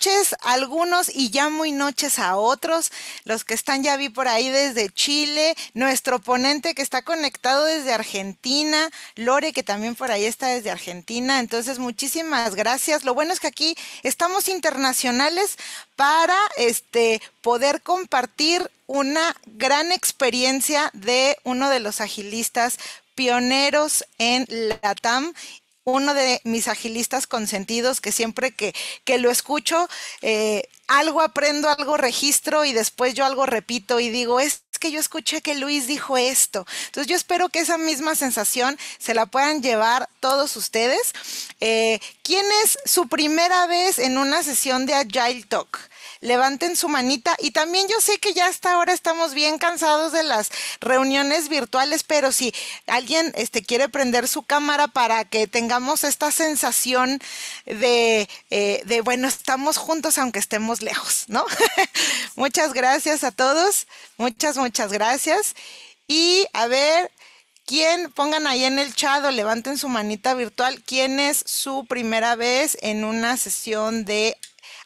noches a algunos y ya muy noches a otros. Los que están ya vi por ahí desde Chile, nuestro ponente que está conectado desde Argentina, Lore que también por ahí está desde Argentina. Entonces, muchísimas gracias. Lo bueno es que aquí estamos internacionales para este poder compartir una gran experiencia de uno de los agilistas pioneros en la TAM uno de mis agilistas consentidos que siempre que, lo escucho, eh, algo aprendo, algo registro y después yo algo repito y digo, es que yo escuché que Luis dijo esto. Entonces yo espero que esa misma sensación se la puedan llevar todos ustedes. Eh, ¿Quién es su primera vez en una sesión de Agile Talk? levanten su manita. Y también yo sé que ya hasta ahora estamos bien cansados de las reuniones virtuales, pero si alguien este, quiere prender su cámara para que tengamos esta sensación de, eh, de bueno, estamos juntos aunque estemos lejos, ¿no? muchas gracias a todos, muchas, muchas gracias. Y a ver, ¿Quién, pongan ahí en el chat o levanten su manita virtual, quién es su primera vez en una sesión de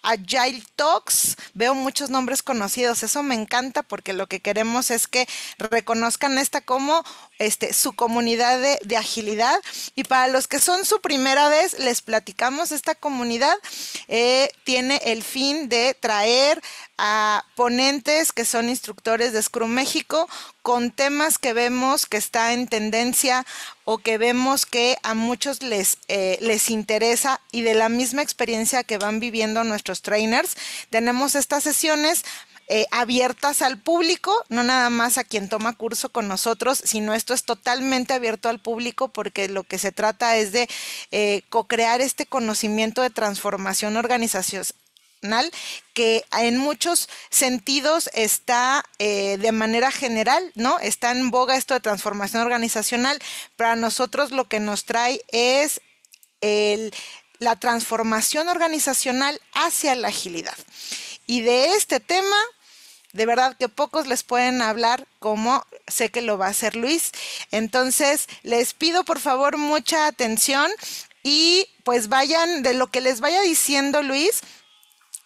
Agile Talks, veo muchos nombres conocidos, eso me encanta porque lo que queremos es que reconozcan esta como este, su comunidad de, agilidad. Y para los que son su primera vez, les platicamos, esta comunidad eh, tiene el fin de traer a ponentes que son instructores de Scrum México con temas que vemos que está en tendencia o que vemos que a muchos les, eh, les interesa y de la misma experiencia que van viviendo nuestros trainers, tenemos estas sesiones eh, abiertas al público, no nada más a quien toma curso con nosotros, sino esto es totalmente abierto al público porque lo que se trata es de eh, co-crear este conocimiento de transformación organizacional que en muchos sentidos está eh, de manera general, ¿no? Está en boga esto de transformación organizacional. Para nosotros lo que nos trae es la transformación organizacional hacia la agilidad. Y de este tema de verdad que pocos les pueden hablar como sé que lo va a hacer Luis. Entonces, les pido por favor mucha atención y pues vayan de lo que les vaya diciendo Luis,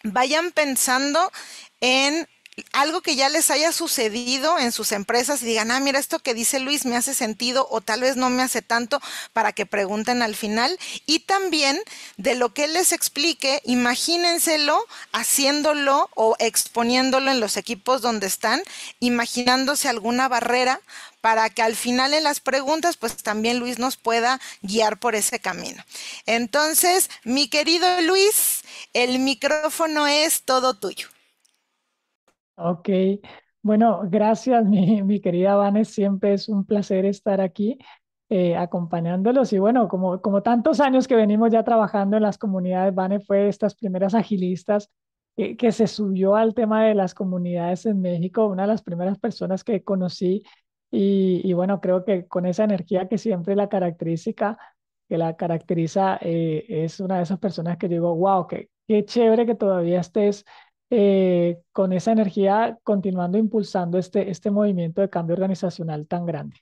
vayan pensando en algo que ya les haya sucedido en sus empresas y digan, ah, mira, esto que dice Luis me hace sentido o tal vez no me hace tanto para que pregunten al final. Y también de lo que él les explique, imagínenselo haciéndolo o exponiéndolo en los equipos donde están, imaginándose alguna barrera para que al final en las preguntas, pues también Luis nos pueda guiar por ese camino. Entonces, mi querido Luis, el micrófono es todo tuyo. Ok, bueno, gracias mi, mi querida Vanes, siempre es un placer estar aquí eh, acompañándolos y bueno, como, como tantos años que venimos ya trabajando en las comunidades, Vane fue de estas primeras agilistas que, que se subió al tema de las comunidades en México, una de las primeras personas que conocí y, y bueno, creo que con esa energía que siempre la característica, que la caracteriza, eh, es una de esas personas que digo, wow, qué, qué chévere que todavía estés eh, con esa energía continuando impulsando este, este movimiento de cambio organizacional tan grande.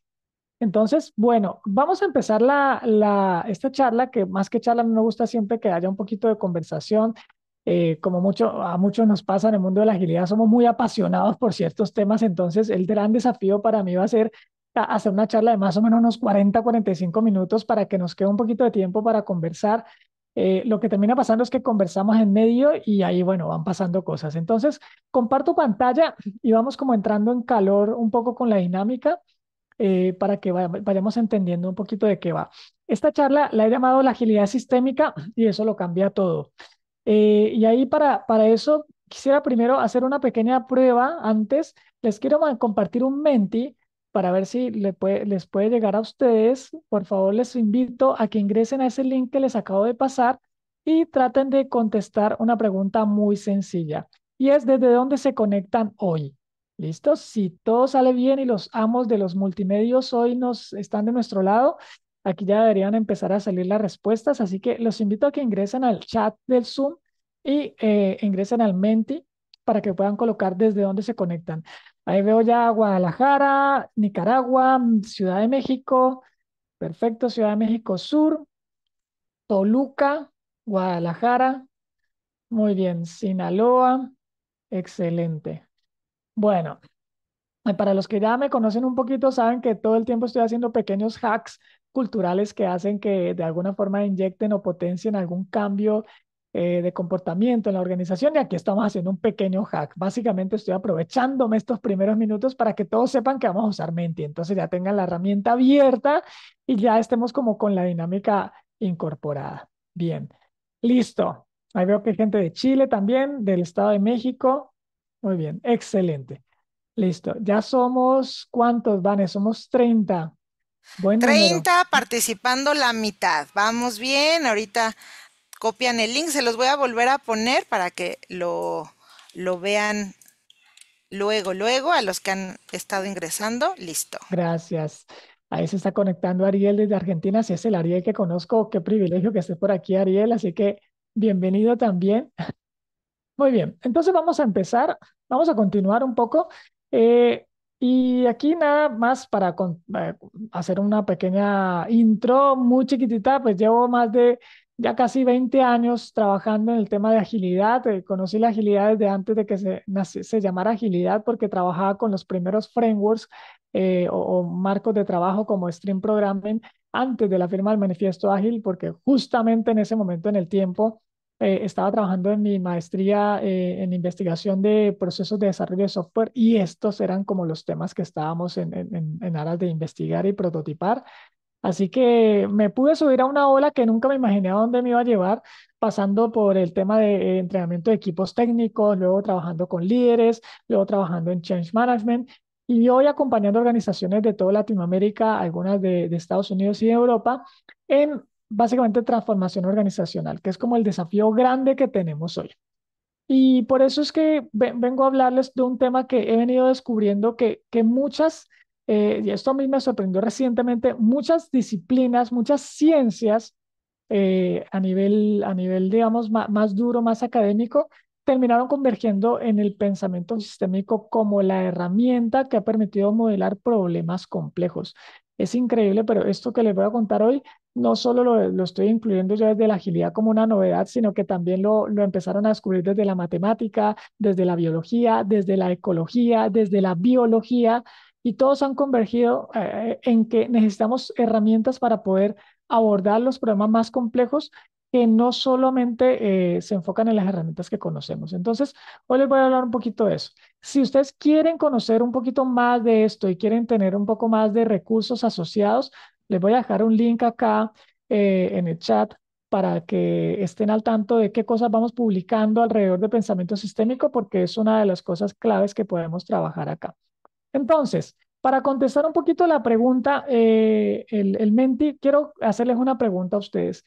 Entonces, bueno, vamos a empezar la, la, esta charla, que más que charla, me gusta siempre que haya un poquito de conversación. Eh, como mucho, a muchos nos pasa en el mundo de la agilidad, somos muy apasionados por ciertos temas, entonces el gran desafío para mí va a ser hacer una charla de más o menos unos 40, 45 minutos para que nos quede un poquito de tiempo para conversar eh, lo que termina pasando es que conversamos en medio y ahí, bueno, van pasando cosas. Entonces, comparto pantalla y vamos como entrando en calor un poco con la dinámica eh, para que vayamos entendiendo un poquito de qué va. Esta charla la he llamado la agilidad sistémica y eso lo cambia todo. Eh, y ahí para, para eso quisiera primero hacer una pequeña prueba. Antes les quiero compartir un Menti para ver si les puede llegar a ustedes. Por favor, les invito a que ingresen a ese link que les acabo de pasar y traten de contestar una pregunta muy sencilla. Y es desde dónde se conectan hoy. ¿Listo? Si todo sale bien y los amos de los multimedios hoy nos están de nuestro lado, aquí ya deberían empezar a salir las respuestas. Así que los invito a que ingresen al chat del Zoom y eh, ingresen al Menti para que puedan colocar desde dónde se conectan. Ahí veo ya Guadalajara, Nicaragua, Ciudad de México, perfecto, Ciudad de México Sur, Toluca, Guadalajara, muy bien, Sinaloa, excelente. Bueno, eh, para los que ya me conocen un poquito, saben que todo el tiempo estoy haciendo pequeños hacks culturales que hacen que de alguna forma inyecten o potencien algún cambio eh, de comportamiento en la organización y aquí estamos haciendo un pequeño hack. Básicamente estoy aprovechándome estos primeros minutos para que todos sepan que vamos a usar Menti. Entonces ya tengan la herramienta abierta y ya estemos como con la dinámica incorporada. Bien, listo. Ahí veo que hay gente de Chile también, del Estado de México. Muy bien, excelente. Listo, ya somos, ¿cuántos, Vanes? Somos 30. Buen 30 participando la mitad. Vamos bien, ahorita copian el link. Se los voy a volver a poner para que lo, lo vean luego, luego a los que han estado ingresando. Listo. Gracias. Ahí se está conectando Ariel desde Argentina. Si es el Ariel que conozco, qué privilegio que esté por aquí, Ariel. Así que bienvenido también. Muy bien, entonces vamos a empezar, vamos a continuar un poco. Eh, y aquí nada más para eh, hacer una pequeña intro muy chiquitita, pues llevo más de ya casi 20 años trabajando en el tema de agilidad. Eh, conocí la agilidad desde antes de que se, se llamara agilidad porque trabajaba con los primeros frameworks eh, o, marcos de trabajo como Stream Programming antes de la firma del Manifiesto Ágil porque justamente en ese momento en el tiempo eh, estaba trabajando en mi maestría en investigación de procesos de desarrollo de software y estos eran como los temas que estábamos en, en, en aras de investigar y prototipar. Así que me pude subir a una ola que nunca me imaginé a dónde me iba a llevar, pasando por el tema de eh, entrenamiento de equipos técnicos, luego trabajando con líderes, luego trabajando en change management y hoy acompañando organizaciones de toda Latinoamérica, algunas de, Estados Unidos y de Europa, en básicamente transformación organizacional, que es como el desafío grande que tenemos hoy. Y por eso es que vengo a hablarles de un tema que he venido descubriendo que, que muchas eh, y esto a mí me sorprendió recientemente, muchas disciplinas, muchas ciencias eh, a, nivel, a nivel, digamos, más, más duro, más académico, terminaron convergiendo en el pensamiento sistémico como la herramienta que ha permitido modelar problemas complejos. Es increíble, pero esto que les voy a contar hoy no solo lo, lo, estoy incluyendo yo desde la agilidad como una novedad, sino que también lo, lo empezaron a descubrir desde la matemática, desde la biología, desde la ecología, desde la biología, y todos han convergido eh, eh, en que necesitamos herramientas para poder abordar los problemas más complejos que no solamente eh, se enfocan en las herramientas que conocemos. Entonces, hoy les voy a hablar un poquito de eso. Si ustedes quieren conocer un poquito más de esto y quieren tener un poco más de recursos asociados, les voy a dejar un link acá en el chat para que estén al tanto de qué cosas vamos publicando alrededor de pensamiento sistémico, porque es una de las cosas claves que podemos trabajar acá. Entonces, para contestar un poquito la pregunta, eh, el, el Menti, quiero hacerles una pregunta a ustedes.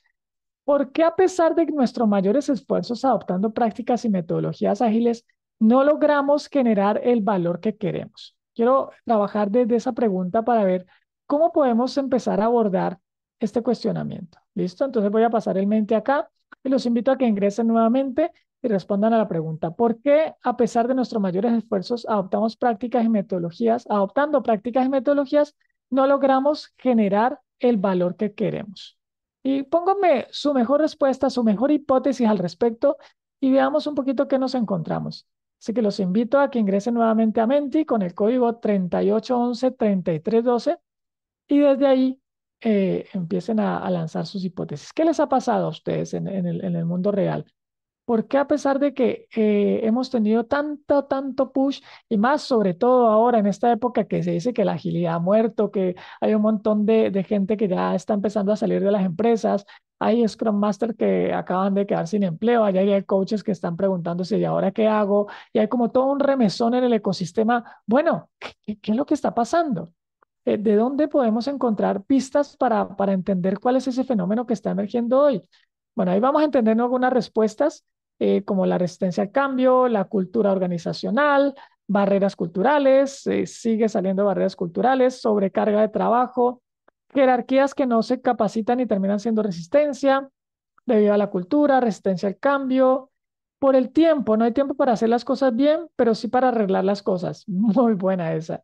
¿Por qué a pesar de nuestros mayores esfuerzos adoptando prácticas y metodologías ágiles, no logramos generar el valor que queremos? Quiero trabajar desde esa pregunta para ver cómo podemos empezar a abordar este cuestionamiento. ¿Listo? Entonces voy a pasar el mente acá y los invito a que ingresen nuevamente y respondan a la pregunta, ¿por qué a pesar de nuestros mayores esfuerzos adoptamos prácticas y metodologías, adoptando prácticas y metodologías, no logramos generar el valor que queremos? Y pónganme su mejor respuesta, su mejor hipótesis al respecto y veamos un poquito qué nos encontramos. Así que los invito a que ingresen nuevamente a Menti con el código 3811-3312 y desde ahí eh, empiecen a, lanzar sus hipótesis. ¿Qué les ha pasado a ustedes en el mundo real? ¿Por qué a pesar de que eh, hemos tenido tanto, tanto push y más sobre todo ahora en esta época que se dice que la agilidad ha muerto, que hay un montón de, gente que ya está empezando a salir de las empresas, hay Scrum Master que acaban de quedar sin empleo, hay coaches que están preguntándose, ¿y ahora qué hago? Y hay como todo un remesón en el ecosistema. Bueno, ¿qué, es lo que está pasando? Eh, ¿De dónde podemos encontrar pistas para, para entender cuál es ese fenómeno que está emergiendo hoy? Bueno, ahí vamos a entender algunas respuestas eh, como la resistencia al cambio, la cultura organizacional, barreras culturales, eh, sigue saliendo barreras culturales, sobrecarga de trabajo, jerarquías que no se capacitan y terminan siendo resistencia debido a la cultura, resistencia al cambio, por el tiempo, no hay tiempo para hacer las cosas bien, pero sí para arreglar las cosas. Muy buena esa.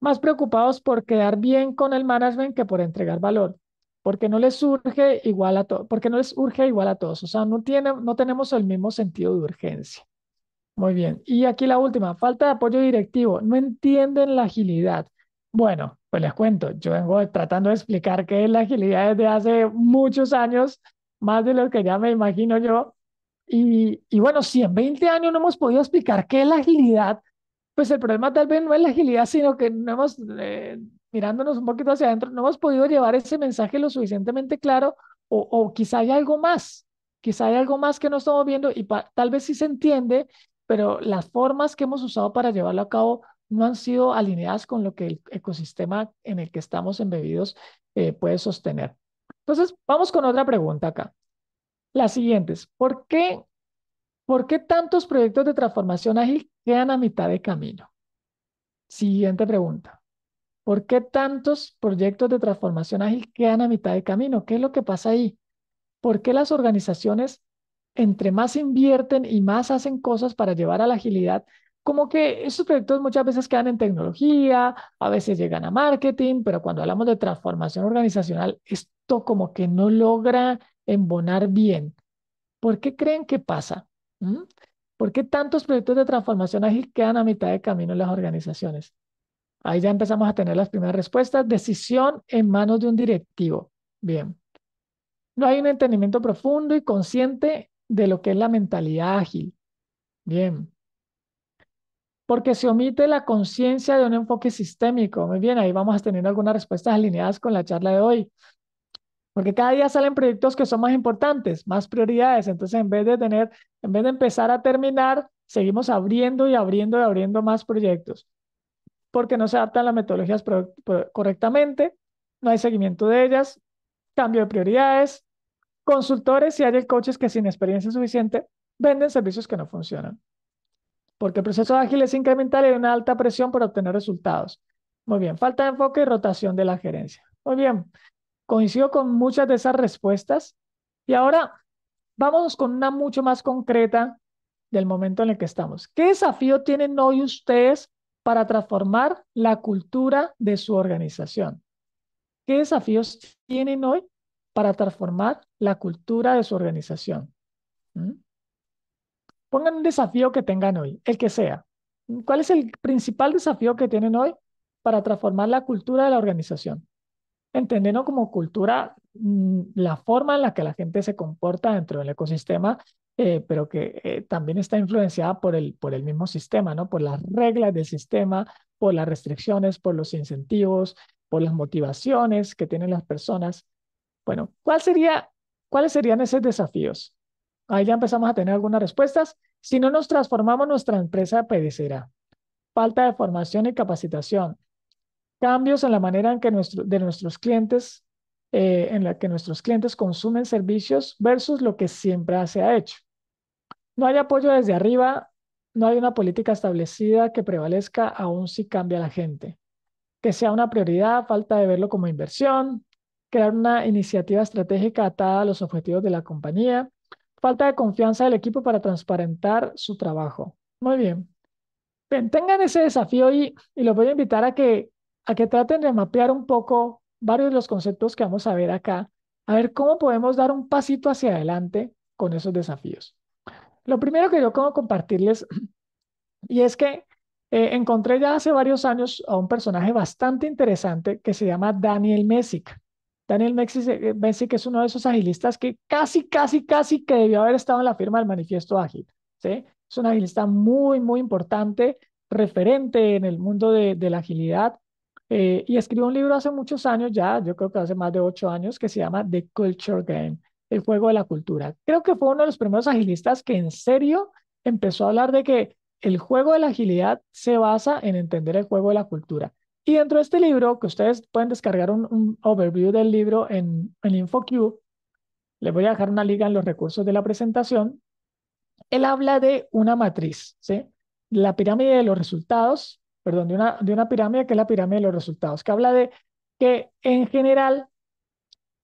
Más preocupados por quedar bien con el management que por entregar valor porque no les surge igual a porque no les urge igual a todos, o sea, no, tiene no tenemos el mismo sentido de urgencia. Muy bien, y aquí la última, falta de apoyo directivo, no entienden la agilidad. Bueno, pues les cuento, yo vengo tratando de explicar qué es la agilidad desde hace muchos años, más de lo que ya me imagino yo, y, bueno, si en 20 años no hemos podido explicar qué es la agilidad, pues el problema tal vez no es la agilidad, sino que no hemos eh, mirándonos un poquito hacia adentro, no hemos podido llevar ese mensaje lo suficientemente claro o, quizá hay algo más, quizá hay algo más que no estamos viendo y tal vez sí se entiende, pero las formas que hemos usado para llevarlo a cabo no han sido alineadas con lo que el ecosistema en el que estamos embebidos eh, puede sostener. Entonces, vamos con otra pregunta acá. Las siguientes, ¿por qué, ¿por qué tantos proyectos de transformación ágil quedan a mitad de camino? Siguiente pregunta. ¿Por qué tantos proyectos de transformación ágil quedan a mitad de camino? ¿Qué es lo que pasa ahí? ¿Por qué las organizaciones, entre más invierten y más hacen cosas para llevar a la agilidad, como que esos proyectos muchas veces quedan en tecnología, a veces llegan a marketing, pero cuando hablamos de transformación organizacional, esto como que no logra embonar bien. ¿Por qué creen que pasa? ¿Mm? ¿Por qué tantos proyectos de transformación ágil quedan a mitad de camino en las organizaciones? Ahí ya empezamos a tener las primeras respuestas. Decisión en manos de un directivo. Bien. No hay un entendimiento profundo y consciente de lo que es la mentalidad ágil. Bien. Porque se omite la conciencia de un enfoque sistémico. Muy bien, ahí vamos a tener algunas respuestas alineadas con la charla de hoy. Porque cada día salen proyectos que son más importantes, más prioridades. Entonces, en vez de tener, en vez de empezar a terminar, seguimos abriendo y abriendo y abriendo más proyectos porque no se adaptan las metodologías correctamente, no hay seguimiento de ellas, cambio de prioridades, consultores y hay coaches que sin experiencia suficiente venden servicios que no funcionan. Porque el proceso ágil es incremental y hay una alta presión para obtener resultados. Muy bien, falta de enfoque y rotación de la gerencia. Muy bien, coincido con muchas de esas respuestas. Y ahora vamos con una mucho más concreta del momento en el que estamos. ¿Qué desafío tienen hoy ustedes para transformar la cultura de su organización. ¿Qué desafíos tienen hoy para transformar la cultura de su organización? ¿Mm? Pongan un desafío que tengan hoy, el que sea. ¿Cuál es el principal desafío que tienen hoy para transformar la cultura de la organización? Entendiendo como cultura mm, la forma en la que la gente se comporta dentro del ecosistema eh, pero que eh, también está influenciada por el, por el mismo sistema, ¿no? Por las reglas del sistema, por las restricciones, por los incentivos, por las motivaciones que tienen las personas. Bueno, ¿cuál sería, ¿cuáles serían esos desafíos? Ahí ya empezamos a tener algunas respuestas. Si no nos transformamos, nuestra empresa perecerá. Falta de formación y capacitación. Cambios en la manera en que nuestro, de nuestros clientes eh, en la que nuestros clientes consumen servicios versus lo que siempre se ha hecho. No hay apoyo desde arriba, no hay una política establecida que prevalezca aún si cambia la gente. Que sea una prioridad, falta de verlo como inversión, crear una iniciativa estratégica atada a los objetivos de la compañía, falta de confianza del equipo para transparentar su trabajo. Muy bien. Bien, tengan ese desafío y, los voy a invitar a que, a que traten de mapear un poco varios de los conceptos que vamos a ver acá, a ver cómo podemos dar un pasito hacia adelante con esos desafíos. Lo primero que yo quiero compartirles, y es que eh, encontré ya hace varios años a un personaje bastante interesante que se llama Daniel Messick. Daniel eh, Messick es uno de esos agilistas que casi, casi, casi que debió haber estado en la firma del manifiesto ágil. ¿sí? Es un agilista muy, muy importante, referente en el mundo de la agilidad eh, y escribió un libro hace muchos años ya, yo creo que hace más de ocho años, que se llama The Culture Game, el juego de la cultura. Creo que fue uno de los primeros agilistas que en serio empezó a hablar de que el juego de la agilidad se basa en entender el juego de la cultura. Y dentro de este libro, que ustedes pueden descargar un, overview del libro en, en InfoQ, les voy a dejar una liga en los recursos de la presentación, él habla de una matriz, ¿sí? la pirámide de los resultados, perdón, de una, de una pirámide que es la pirámide de los resultados, que habla de que en general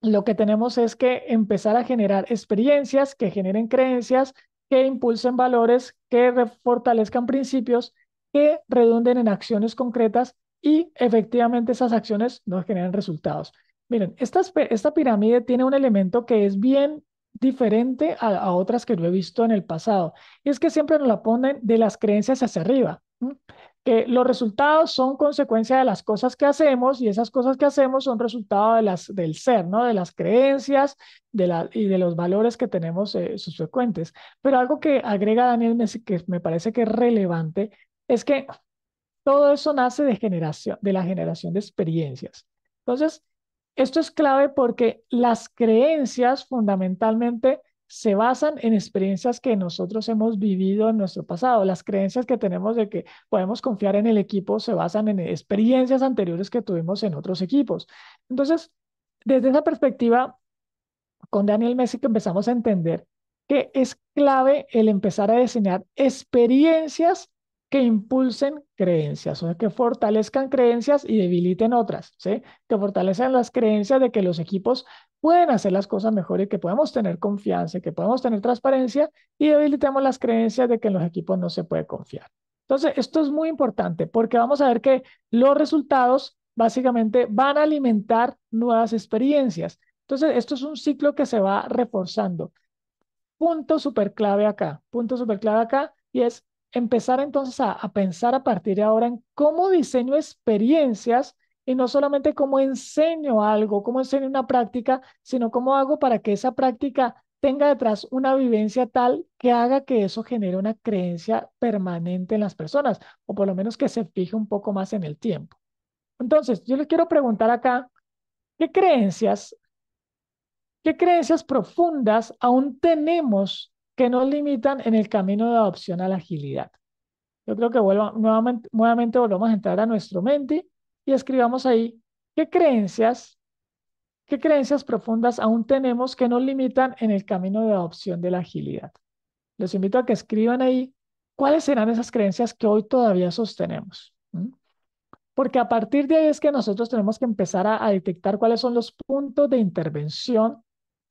lo que tenemos es que empezar a generar experiencias que generen creencias, que impulsen valores, que fortalezcan principios, que redunden en acciones concretas y efectivamente esas acciones nos generan resultados. Miren, esta, esta pirámide tiene un elemento que es bien diferente a, otras que lo he visto en el pasado. Y es que siempre nos la ponen de las creencias hacia arriba que los resultados son consecuencia de las cosas que hacemos y esas cosas que hacemos son resultado de las, del ser, ¿no? De las creencias de la, y de los valores que tenemos sus eh, subsecuentes. Pero algo que agrega Daniel que me parece que es relevante es que todo eso nace de, generación, de la generación de experiencias. Entonces, esto es clave porque las creencias fundamentalmente se basan en experiencias que nosotros hemos vivido en nuestro pasado. Las creencias que tenemos de que podemos confiar en el equipo se basan en experiencias anteriores que tuvimos en otros equipos. Entonces, desde esa perspectiva, con Daniel Messi empezamos a entender que es clave el empezar a diseñar experiencias que impulsen creencias, o sea, que fortalezcan creencias y debiliten otras, ¿sí? Que fortalezcan las creencias de que los equipos pueden hacer las cosas mejor y que podemos tener confianza, que podemos tener transparencia y debilitemos las creencias de que en los equipos no se puede confiar. Entonces, esto es muy importante porque vamos a ver que los resultados básicamente van a alimentar nuevas experiencias. Entonces, esto es un ciclo que se va reforzando. Punto súper clave acá, punto súper clave acá, y es empezar entonces a, pensar a partir de ahora en cómo diseño experiencias y no solamente cómo enseño algo, cómo enseño una práctica, sino cómo hago para que esa práctica tenga detrás una vivencia tal que haga que eso genere una creencia permanente en las personas, o por lo menos que se fije un poco más en el tiempo. Entonces, yo les quiero preguntar acá, ¿qué creencias, qué creencias profundas aún tenemos que nos limitan en el camino de adopción a la agilidad. Yo creo que nuevamente, nuevamente volvamos a entrar a nuestro mente y escribamos ahí qué creencias, qué creencias profundas aún tenemos que nos limitan en el camino de adopción de la agilidad. Les invito a que escriban ahí cuáles serán esas creencias que hoy todavía sostenemos. Porque a partir de ahí es que nosotros tenemos que empezar a, detectar cuáles son los puntos de intervención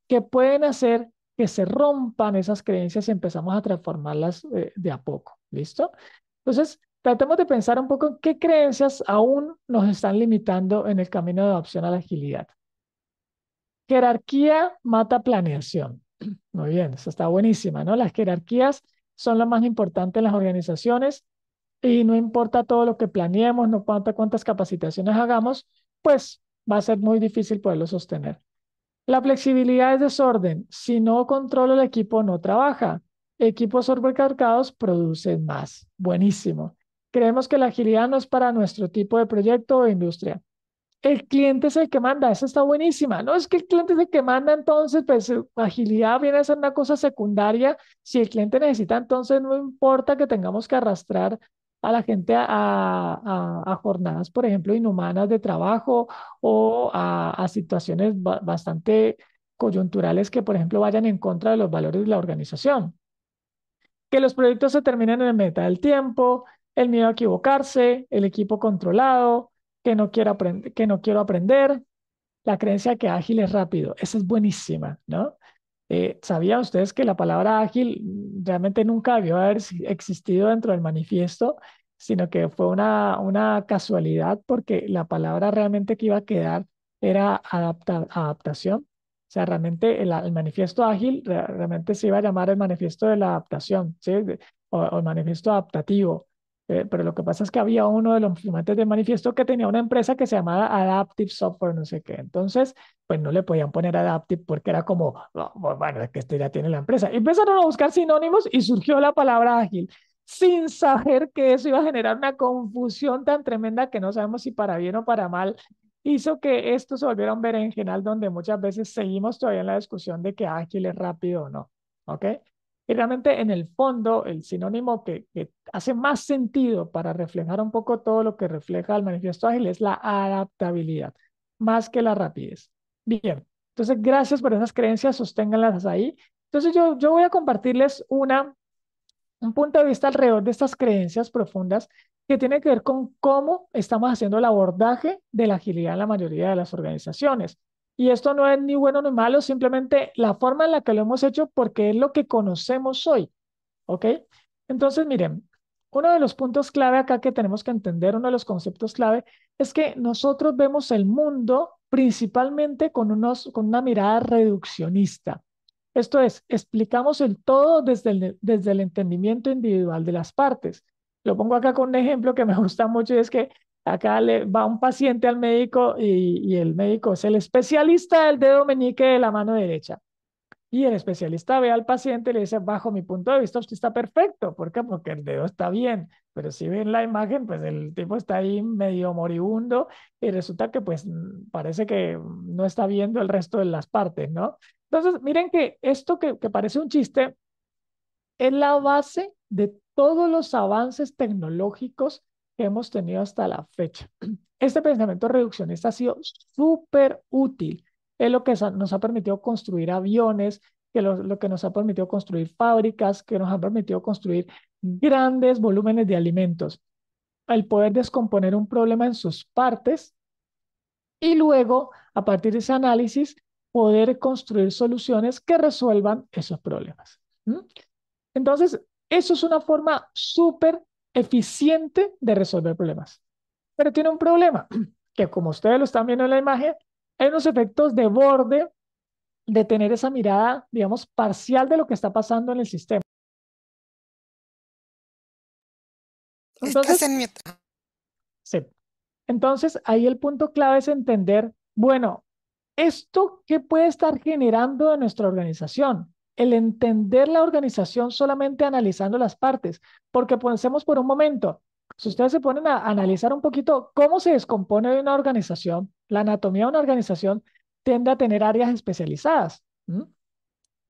que pueden hacer que se rompan esas creencias y empezamos a transformarlas eh, de a poco. ¿Listo? Entonces, tratemos de pensar un poco en qué creencias aún nos están limitando en el camino de adopción a la agilidad. Jerarquía mata planeación. Muy bien, eso está buenísima, ¿no? Las jerarquías son lo más importante en las organizaciones y no importa todo lo que planeemos, no importa cuántas capacitaciones hagamos, pues va a ser muy difícil poderlo sostener. La flexibilidad es desorden. Si no controlo el equipo, no trabaja. Equipos sobrecargados producen más. Buenísimo. Creemos que la agilidad no es para nuestro tipo de proyecto o industria. El cliente es el que manda, esa está buenísima. No es que el cliente es el que manda, entonces, pues agilidad viene a ser una cosa secundaria. Si el cliente necesita, entonces no importa que tengamos que arrastrar a la gente a, a, jornadas, por ejemplo, inhumanas de trabajo o a, situaciones bastante coyunturales que, por ejemplo, vayan en contra de los valores de la organización. Que los proyectos se terminen en la meta del tiempo, el miedo a equivocarse, el equipo controlado, que no quiero, que no quiero aprender, la creencia que ágil es rápido. Esa es buenísima, ¿no? Eh, ¿Sabían ustedes que la palabra ágil realmente nunca debió haber existido dentro del manifiesto, sino que fue una, una casualidad porque la palabra realmente que iba a quedar era adaptación? O sea, realmente el, manifiesto ágil realmente se iba a llamar el manifiesto de la adaptación, o el manifiesto adaptativo, eh, pero lo que pasa es que había uno de los firmantes del manifiesto que tenía una empresa que se llamaba Adaptive Software, no sé qué. Entonces, pues no le podían poner Adaptive porque era como, oh, bueno, es que esto ya tiene la empresa. Y empezaron a buscar sinónimos y surgió la palabra ágil sin saber que eso iba a generar una confusión tan tremenda que no sabemos si para bien o para mal hizo que esto se volviera un berenjenal donde muchas veces seguimos todavía en la discusión de que ágil es rápido o no. ¿Ok? Y realmente en el fondo, el sinónimo que, hace más sentido para reflejar un poco todo lo que refleja el manifiesto ágil es la adaptabilidad, más que la rapidez. Bien, entonces gracias por esas creencias, sosténganlas ahí. Entonces yo, yo voy a compartirles una, un punto de vista alrededor de estas creencias profundas que tiene que ver con cómo estamos haciendo el abordaje de la agilidad en la mayoría de las organizaciones. Y esto no es ni bueno ni malo, simplemente la forma en la que lo hemos hecho porque es lo que conocemos hoy. ¿Ok? Entonces, miren, uno de los puntos clave acá que tenemos que entender, uno de los conceptos clave, es que nosotros vemos el mundo principalmente con, unos, con una mirada reduccionista. Esto es, explicamos el todo desde el, desde el entendimiento individual de las partes. Lo pongo acá con un ejemplo que me gusta mucho y es que Acá le va un paciente al médico y, el médico es el especialista del dedo meñique de la mano derecha. Y el especialista ve al paciente y le dice, bajo mi punto de vista, está perfecto. ¿Por Porque el dedo está bien. Pero si ven la imagen, pues el tipo está ahí medio moribundo y resulta que pues parece que no está viendo el resto de las partes, ¿no? Entonces, miren que esto que, que parece un chiste es la base de todos los avances tecnológicos que hemos tenido hasta la fecha. Este pensamiento reduccionista ha sido súper útil. Es lo que nos ha permitido construir aviones, que lo, que nos ha permitido construir fábricas, que nos ha permitido construir grandes volúmenes de alimentos. El poder descomponer un problema en sus partes y luego, a partir de ese análisis, poder construir soluciones que resuelvan esos problemas. Entonces, eso es una forma súper eficiente de resolver problemas. Pero tiene un problema, que como ustedes lo están viendo en la imagen, hay unos efectos de borde de tener esa mirada, digamos, parcial de lo que está pasando en el sistema. Entonces, en sí. Entonces, ahí el punto clave es entender, bueno, ¿esto qué puede estar generando en nuestra organización? el entender la organización solamente analizando las partes, porque pensemos por un momento, si ustedes se ponen a analizar un poquito cómo se descompone una organización, la anatomía de una organización tiende a tener áreas especializadas.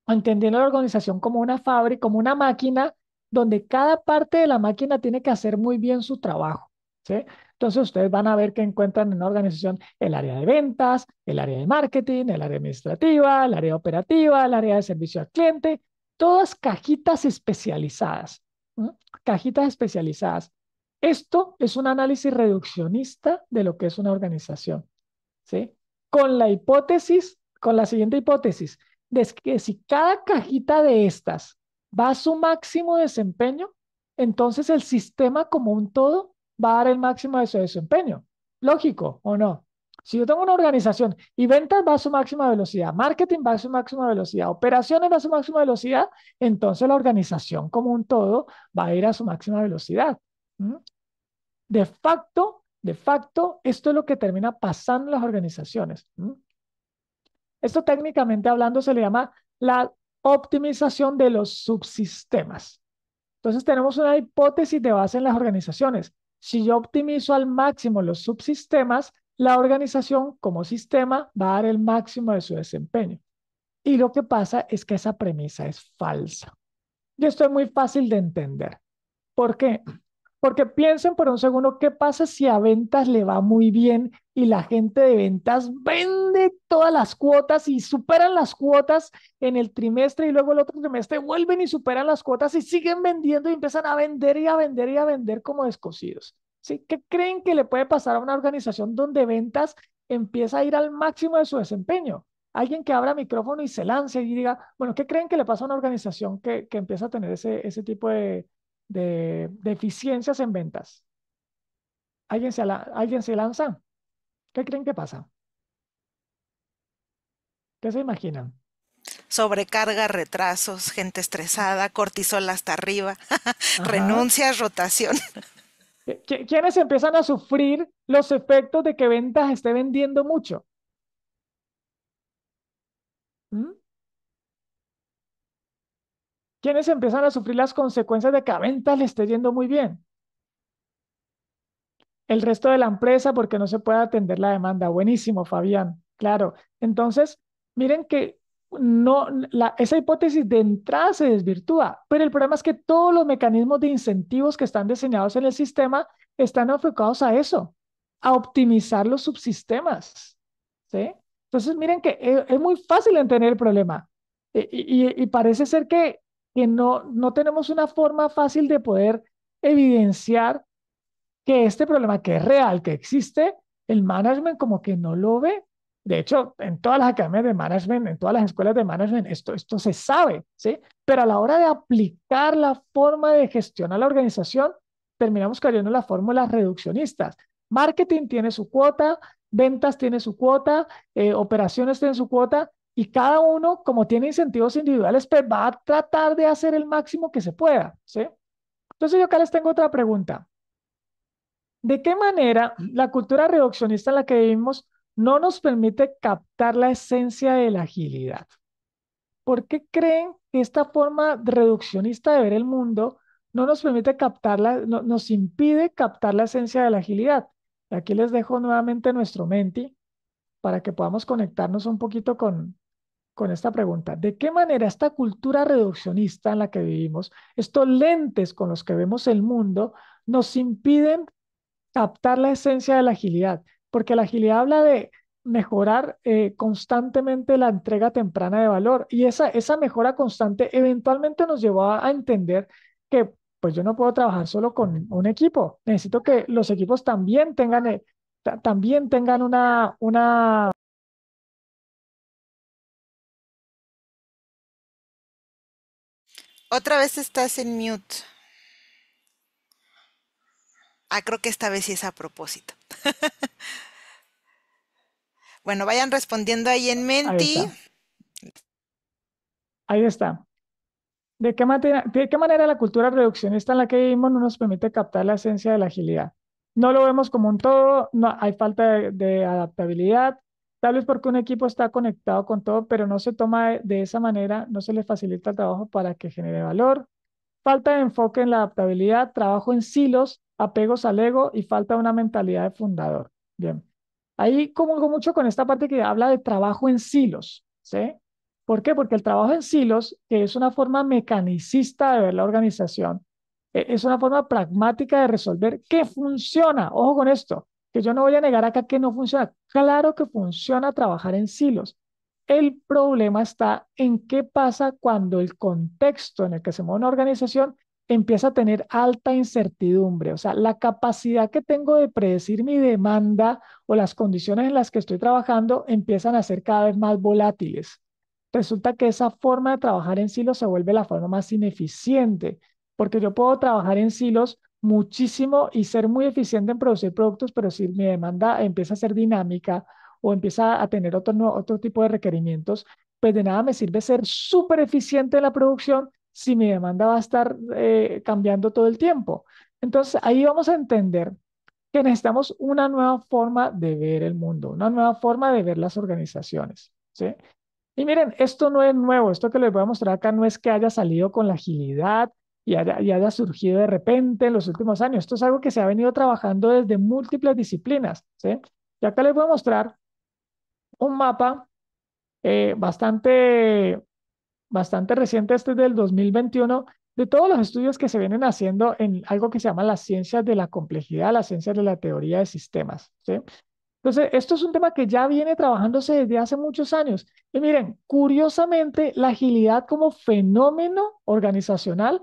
Entendiendo la organización como una fábrica, como una máquina, donde cada parte de la máquina tiene que hacer muy bien su trabajo. Entonces ustedes van a ver que encuentran en la organización el área de ventas, el área de marketing, el área administrativa, el área operativa, el área de servicio al cliente, todas cajitas especializadas, cajitas especializadas. Esto es un análisis reduccionista de lo que es una organización, ¿sí? Con la hipótesis, con la siguiente hipótesis, de que si cada cajita de estas va a su máximo desempeño, entonces el sistema como un todo va a dar el máximo de su desempeño. Lógico, ¿o no? Si yo tengo una organización y ventas va a su máxima velocidad, marketing va a su máxima velocidad, operaciones va a su máxima velocidad, entonces la organización como un todo va a ir a su máxima velocidad. De facto, de facto, esto es lo que termina pasando en las organizaciones. Esto técnicamente hablando se le llama la optimización de los subsistemas. Entonces tenemos una hipótesis de base en las organizaciones. Si yo optimizo al máximo los subsistemas, la organización como sistema va a dar el máximo de su desempeño. Y lo que pasa es que esa premisa es falsa. Y esto es muy fácil de entender. ¿Por qué? Porque piensen por un segundo qué pasa si a ventas le va muy bien y la gente de ventas vende de todas las cuotas y superan las cuotas en el trimestre y luego el otro trimestre vuelven y superan las cuotas y siguen vendiendo y empiezan a vender y a vender y a vender como descosidos. ¿Qué creen que le puede pasar a una organización donde ventas empieza a ir al máximo de su desempeño? Alguien que abra micrófono y se lance y diga, bueno, ¿qué creen que le pasa a una organización que, empieza a tener ese, ese tipo de, de deficiencias en ventas? ¿Alguien se, ¿Alguien se lanza? ¿Qué creen que pasa? ¿Qué se imaginan? Sobrecarga, retrasos, gente estresada, cortisol hasta arriba, renuncias, rotación. ¿Quiénes empiezan a sufrir los efectos de que ventas esté vendiendo mucho? ¿Mm? ¿Quiénes empiezan a sufrir las consecuencias de que a ventas le esté yendo muy bien? El resto de la empresa porque no se puede atender la demanda. Buenísimo, Fabián. Claro. Entonces, miren que no, esa hipótesis de entrada se desvirtúa, pero el problema es que todos los mecanismos de incentivos que están diseñados en el sistema están enfocados a eso, a optimizar los subsistemas. ¿sí? Entonces, miren que e, es, muy fácil entender el problema e, y, y parece ser que, que, no, no tenemos una forma fácil de poder evidenciar que este problema que es real, que existe, el management como que no lo ve de hecho, en todas las academias de management, en todas las escuelas de management, esto, esto se sabe, ¿sí? Pero a la hora de aplicar la forma de gestión a la organización, terminamos cayendo en las fórmulas reduccionistas. Marketing tiene su cuota, ventas tiene su cuota, eh, operaciones tiene su cuota, y cada uno, como tiene incentivos individuales, pues va a tratar de hacer el máximo que se pueda, ¿sí? Entonces yo acá les tengo otra pregunta. ¿De qué manera la cultura reduccionista en la que vivimos no nos permite captar la esencia de la agilidad. ¿Por qué creen que esta forma reduccionista de ver el mundo no nos permite captarla, nos impide captar la esencia de la agilidad? aquí les dejo nuevamente nuestro Menti para que podamos conectarnos un poquito con, con esta pregunta. ¿De qué manera esta cultura reduccionista en la que vivimos, estos lentes con los que vemos el mundo, nos impiden captar la esencia de la agilidad? porque la agilidad habla de mejorar eh, constantemente la entrega temprana de valor y esa, esa mejora constante eventualmente nos llevó a, entender que pues yo no puedo trabajar solo con un equipo, necesito que los equipos también tengan, eh, también tengan una, una, Otra vez estás en mute. Ah, creo que esta vez sí es a propósito. bueno, vayan respondiendo ahí en Menti. Ahí está. ¿De qué, manera, la cultura reduccionista en la que vivimos no nos permite captar la esencia de la agilidad? No lo vemos como un todo, no, hay falta de, adaptabilidad, tal vez porque un equipo está conectado con todo, pero no se toma de, de, esa manera, no se le facilita el trabajo para que genere valor falta de enfoque en la adaptabilidad, trabajo en silos, apegos al ego y falta de una mentalidad de fundador. Bien, ahí comulgo mucho con esta parte que habla de trabajo en silos, ¿sí? ¿Por qué? Porque el trabajo en silos, que es una forma mecanicista de ver la organización, e-, es una forma pragmática de resolver qué funciona. Ojo con esto, que yo no voy a negar acá que no funciona. Claro que funciona trabajar en silos, el problema está en qué pasa cuando el contexto en el que se mueve una organización empieza a tener alta incertidumbre. O sea, la capacidad que tengo de predecir mi demanda o las condiciones en las que estoy trabajando empiezan a ser cada vez más volátiles. Resulta que esa forma de trabajar en silos se vuelve la forma más ineficiente, porque yo puedo trabajar en silos muchísimo y ser muy eficiente en producir productos, pero si mi demanda empieza a ser dinámica, o empieza a tener otro, otro tipo de requerimientos, pues de nada me sirve ser súper eficiente en la producción si mi demanda va a estar eh, cambiando todo el tiempo. Entonces ahí vamos a entender que necesitamos una nueva forma de ver el mundo, una nueva forma de ver las organizaciones. ¿sí? Y miren, esto no es nuevo, esto que les voy a mostrar acá no es que haya salido con la agilidad y haya, y haya surgido de repente en los últimos años, esto es algo que se ha venido trabajando desde múltiples disciplinas. ¿sí? Y acá les voy a mostrar un mapa eh, bastante, bastante reciente, este es del 2021, de todos los estudios que se vienen haciendo en algo que se llama las ciencias de la complejidad, las ciencias de la teoría de sistemas. ¿sí? Entonces, esto es un tema que ya viene trabajándose desde hace muchos años. Y miren, curiosamente, la agilidad como fenómeno organizacional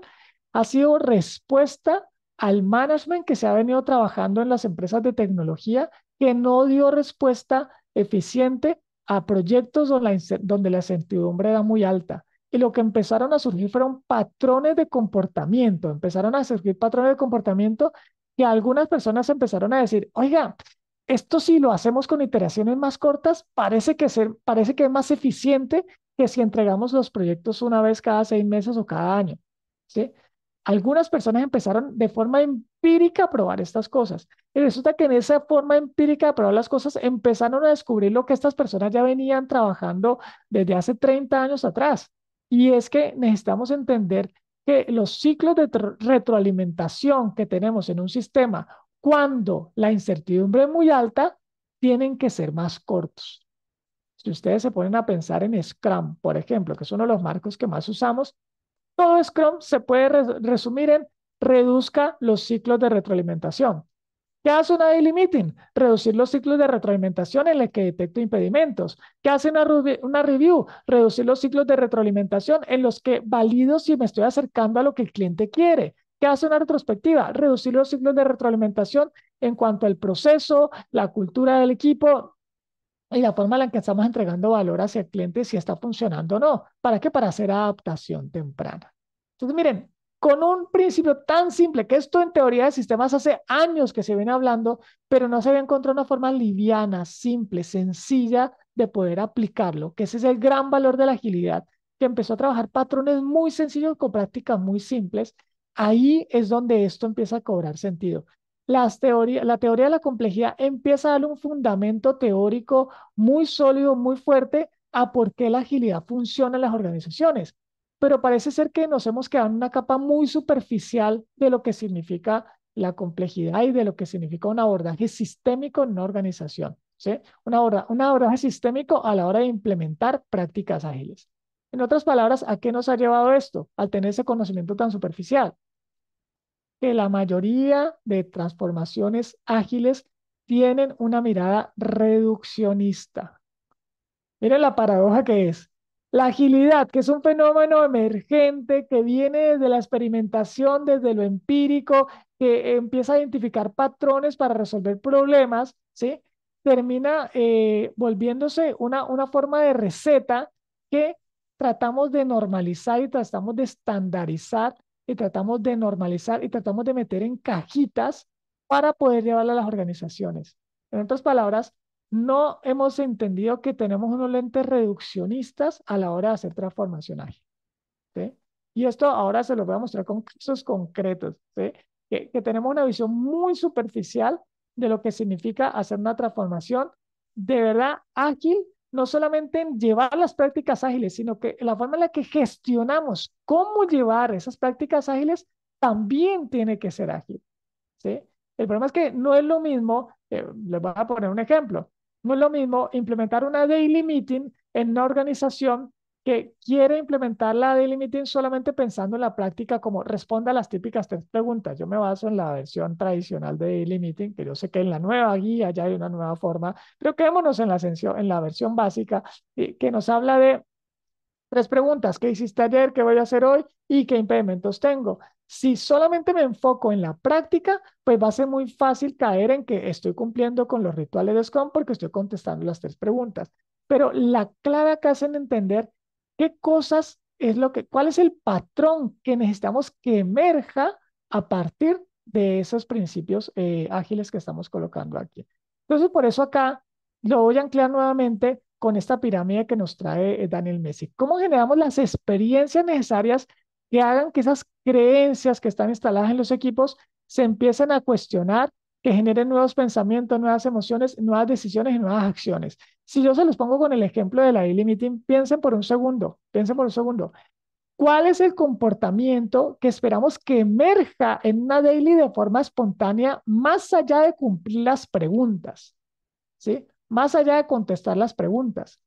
ha sido respuesta al management que se ha venido trabajando en las empresas de tecnología que no dio respuesta eficiente a proyectos donde la incertidumbre era muy alta. Y lo que empezaron a surgir fueron patrones de comportamiento, empezaron a surgir patrones de comportamiento que algunas personas empezaron a decir, oiga, esto si lo hacemos con iteraciones más cortas, parece que, ser, parece que es más eficiente que si entregamos los proyectos una vez cada seis meses o cada año. ¿sí? algunas personas empezaron de forma empírica a probar estas cosas. Y resulta que en esa forma empírica de probar las cosas empezaron a descubrir lo que estas personas ya venían trabajando desde hace 30 años atrás. Y es que necesitamos entender que los ciclos de retroalimentación que tenemos en un sistema cuando la incertidumbre es muy alta, tienen que ser más cortos. Si ustedes se ponen a pensar en Scrum, por ejemplo, que es uno de los marcos que más usamos, todo Scrum se puede resumir en reduzca los ciclos de retroalimentación. ¿Qué hace una delimiting? Reducir los ciclos de retroalimentación en los que detecto impedimentos. ¿Qué hace una, una, review? Reducir los ciclos de retroalimentación en los que valido si me estoy acercando a lo que el cliente quiere. ¿Qué hace una retrospectiva? Reducir los ciclos de retroalimentación en cuanto al proceso, la cultura del equipo, y la forma en la que estamos entregando valor hacia el cliente, si está funcionando o no. ¿Para qué? Para hacer adaptación temprana. Entonces, miren, con un principio tan simple, que esto en teoría de sistemas hace años que se viene hablando, pero no se había encontrado una forma liviana, simple, sencilla de poder aplicarlo, que ese es el gran valor de la agilidad, que empezó a trabajar patrones muy sencillos con prácticas muy simples. Ahí es donde esto empieza a cobrar sentido las la teoría de la complejidad empieza a dar un fundamento teórico muy sólido, muy fuerte a por qué la agilidad funciona en las organizaciones. Pero parece ser que nos hemos quedado en una capa muy superficial de lo que significa la complejidad y de lo que significa un abordaje sistémico en una organización. ¿sí? un abordaje sistémico a la hora de implementar prácticas ágiles. En otras palabras, ¿a qué nos ha llevado esto al tener ese conocimiento tan superficial? que la mayoría de transformaciones ágiles tienen una mirada reduccionista. Miren la paradoja que es. La agilidad, que es un fenómeno emergente que viene desde la experimentación, desde lo empírico, que empieza a identificar patrones para resolver problemas, ¿sí? termina eh, volviéndose una, una forma de receta que tratamos de normalizar y tratamos de estandarizar y tratamos de normalizar y tratamos de meter en cajitas para poder llevarla a las organizaciones. En otras palabras, no hemos entendido que tenemos unos lentes reduccionistas a la hora de hacer transformación Y esto ahora se lo voy a mostrar con casos concretos, que, que tenemos una visión muy superficial de lo que significa hacer una transformación de verdad ágil no solamente en llevar las prácticas ágiles, sino que la forma en la que gestionamos cómo llevar esas prácticas ágiles también tiene que ser ágil. ¿sí? El problema es que no es lo mismo, eh, les voy a poner un ejemplo, no es lo mismo implementar una daily meeting en una organización que quiere implementar la delimiting solamente pensando en la práctica como responda a las típicas tres preguntas. Yo me baso en la versión tradicional de delimiting, que yo sé que en la nueva guía ya hay una nueva forma, pero quedémonos en la, en la versión básica eh, que nos habla de tres preguntas. ¿Qué hiciste ayer? ¿Qué voy a hacer hoy? ¿Y qué impedimentos tengo? Si solamente me enfoco en la práctica, pues va a ser muy fácil caer en que estoy cumpliendo con los rituales de Scrum porque estoy contestando las tres preguntas. Pero la clave que hacen entender ¿Qué cosas es lo que, cuál es el patrón que necesitamos que emerja a partir de esos principios eh, ágiles que estamos colocando aquí? Entonces, por eso acá lo voy a anclar nuevamente con esta pirámide que nos trae eh, Daniel Messi. ¿Cómo generamos las experiencias necesarias que hagan que esas creencias que están instaladas en los equipos se empiecen a cuestionar, que generen nuevos pensamientos, nuevas emociones, nuevas decisiones y nuevas acciones? Si yo se los pongo con el ejemplo de la daily meeting, piensen por un segundo, piensen por un segundo. ¿Cuál es el comportamiento que esperamos que emerja en una daily de forma espontánea más allá de cumplir las preguntas? ¿Sí? Más allá de contestar las preguntas.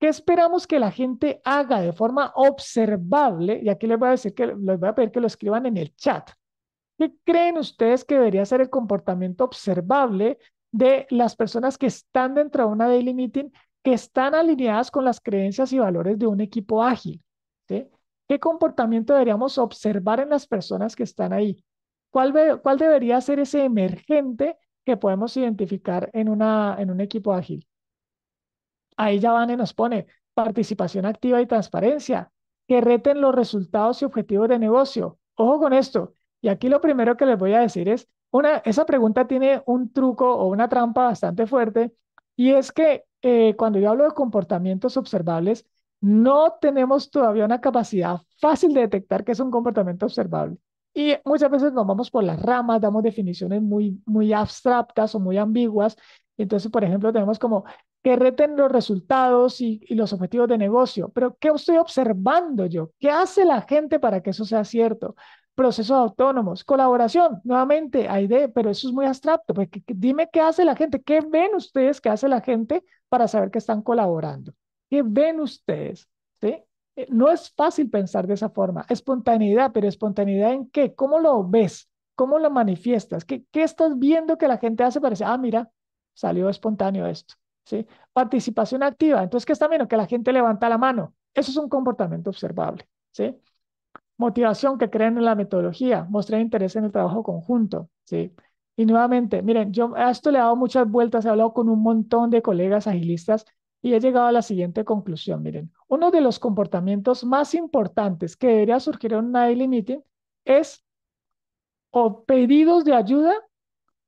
¿Qué esperamos que la gente haga de forma observable? Y aquí les voy a decir que les voy a pedir que lo escriban en el chat. ¿Qué creen ustedes que debería ser el comportamiento observable de las personas que están dentro de una daily meeting que están alineadas con las creencias y valores de un equipo ágil. ¿Qué comportamiento deberíamos observar en las personas que están ahí? ¿Cuál, cuál debería ser ese emergente que podemos identificar en, una, en un equipo ágil? Ahí ya van nos pone participación activa y transparencia, que reten los resultados y objetivos de negocio. Ojo con esto. Y aquí lo primero que les voy a decir es, esa pregunta tiene un truco o una trampa bastante fuerte y es que eh, cuando yo hablo de comportamientos observables, no tenemos todavía una capacidad fácil de detectar que es un comportamiento observable. Y muchas veces nos vamos por las ramas, damos definiciones muy, muy abstractas o muy ambiguas. Entonces, por ejemplo, tenemos como que reten los resultados y, y, los objetivos de negocio. Pero, ¿qué estoy observando yo? ¿Qué hace la gente para que eso sea cierto? procesos autónomos. Colaboración, nuevamente, pero eso es muy abstracto. porque pues, dime qué hace la gente, qué ven ustedes que hace la gente para saber que están colaborando. ¿Qué ven ustedes? ¿Sí? Eh, no es fácil pensar de esa forma. Espontaneidad, pero espontaneidad en qué? ¿Cómo lo ves? ¿Cómo lo manifiestas? ¿Qué, qué estás viendo que la gente hace para decir, ah, mira, salió espontáneo esto? ¿Sí? Participación activa. Entonces, ¿qué está viendo? Que la gente levanta la mano. Eso es un comportamiento observable. ¿Sí? Motivación, que creen en la metodología, mostrar interés en el trabajo conjunto, ¿sí? Y nuevamente, miren, yo a esto le he dado muchas vueltas, he hablado con un montón de colegas agilistas y he llegado a la siguiente conclusión, miren. Uno de los comportamientos más importantes que debería surgir en una daily meeting es o pedidos de ayuda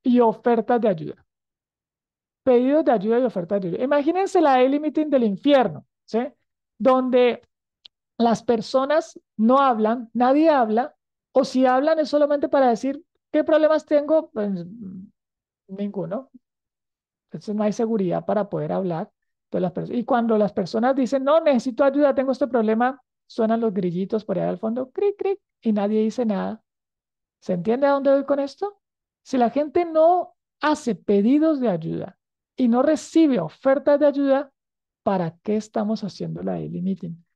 y ofertas de ayuda. Pedidos de ayuda y ofertas de ayuda. Imagínense la daily meeting del infierno, ¿sí? Donde las personas no hablan, nadie habla, o si hablan es solamente para decir, ¿qué problemas tengo? Pues mm, ninguno. Entonces no hay seguridad para poder hablar. Las y cuando las personas dicen, no, necesito ayuda, tengo este problema, suenan los grillitos por allá al fondo, cric, cric, y nadie dice nada. ¿Se entiende a dónde voy con esto? Si la gente no hace pedidos de ayuda y no recibe ofertas de ayuda, ¿para qué estamos haciendo la daily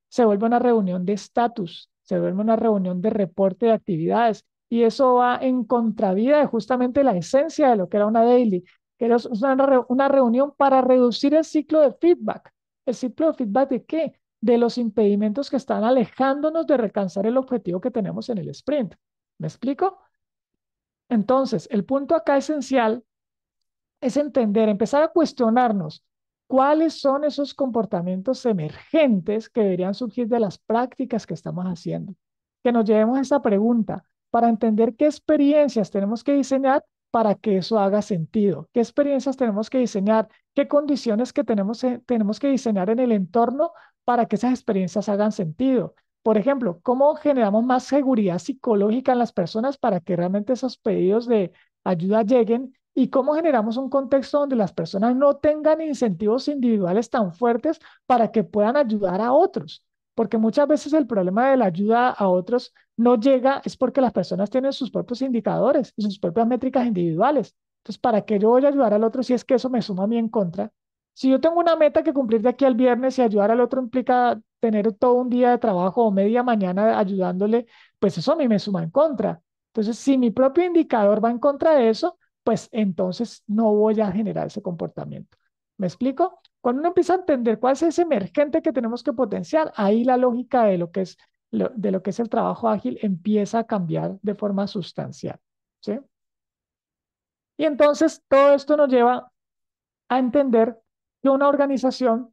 se vuelve una reunión de estatus, se vuelve una reunión de reporte de actividades y eso va en contravida de justamente la esencia de lo que era una daily, que era una, una reunión para reducir el ciclo de feedback. ¿El ciclo de feedback de qué? De los impedimentos que están alejándonos de alcanzar el objetivo que tenemos en el sprint. ¿Me explico? Entonces, el punto acá esencial es entender, empezar a cuestionarnos cuáles son esos comportamientos emergentes que deberían surgir de las prácticas que estamos haciendo. Que nos llevemos a esa pregunta para entender qué experiencias tenemos que diseñar para que eso haga sentido, qué experiencias tenemos que diseñar, qué condiciones que tenemos, eh, tenemos que diseñar en el entorno para que esas experiencias hagan sentido. Por ejemplo, ¿cómo generamos más seguridad psicológica en las personas para que realmente esos pedidos de ayuda lleguen y cómo generamos un contexto donde las personas no tengan incentivos individuales tan fuertes para que puedan ayudar a otros. Porque muchas veces el problema de la ayuda a otros no llega es porque las personas tienen sus propios indicadores y sus propias métricas individuales. Entonces, ¿para qué yo voy a ayudar al otro si es que eso me suma a mí en contra? Si yo tengo una meta que cumplir de aquí al viernes y ayudar al otro implica tener todo un día de trabajo o media mañana ayudándole, pues eso a mí me suma en contra. Entonces, si mi propio indicador va en contra de eso, pues entonces no voy a generar ese comportamiento. ¿Me explico? Cuando uno empieza a entender cuál es ese emergente que tenemos que potenciar, ahí la lógica de lo que es, de lo que es el trabajo ágil empieza a cambiar de forma sustancial. ¿sí? Y entonces todo esto nos lleva a entender que una organización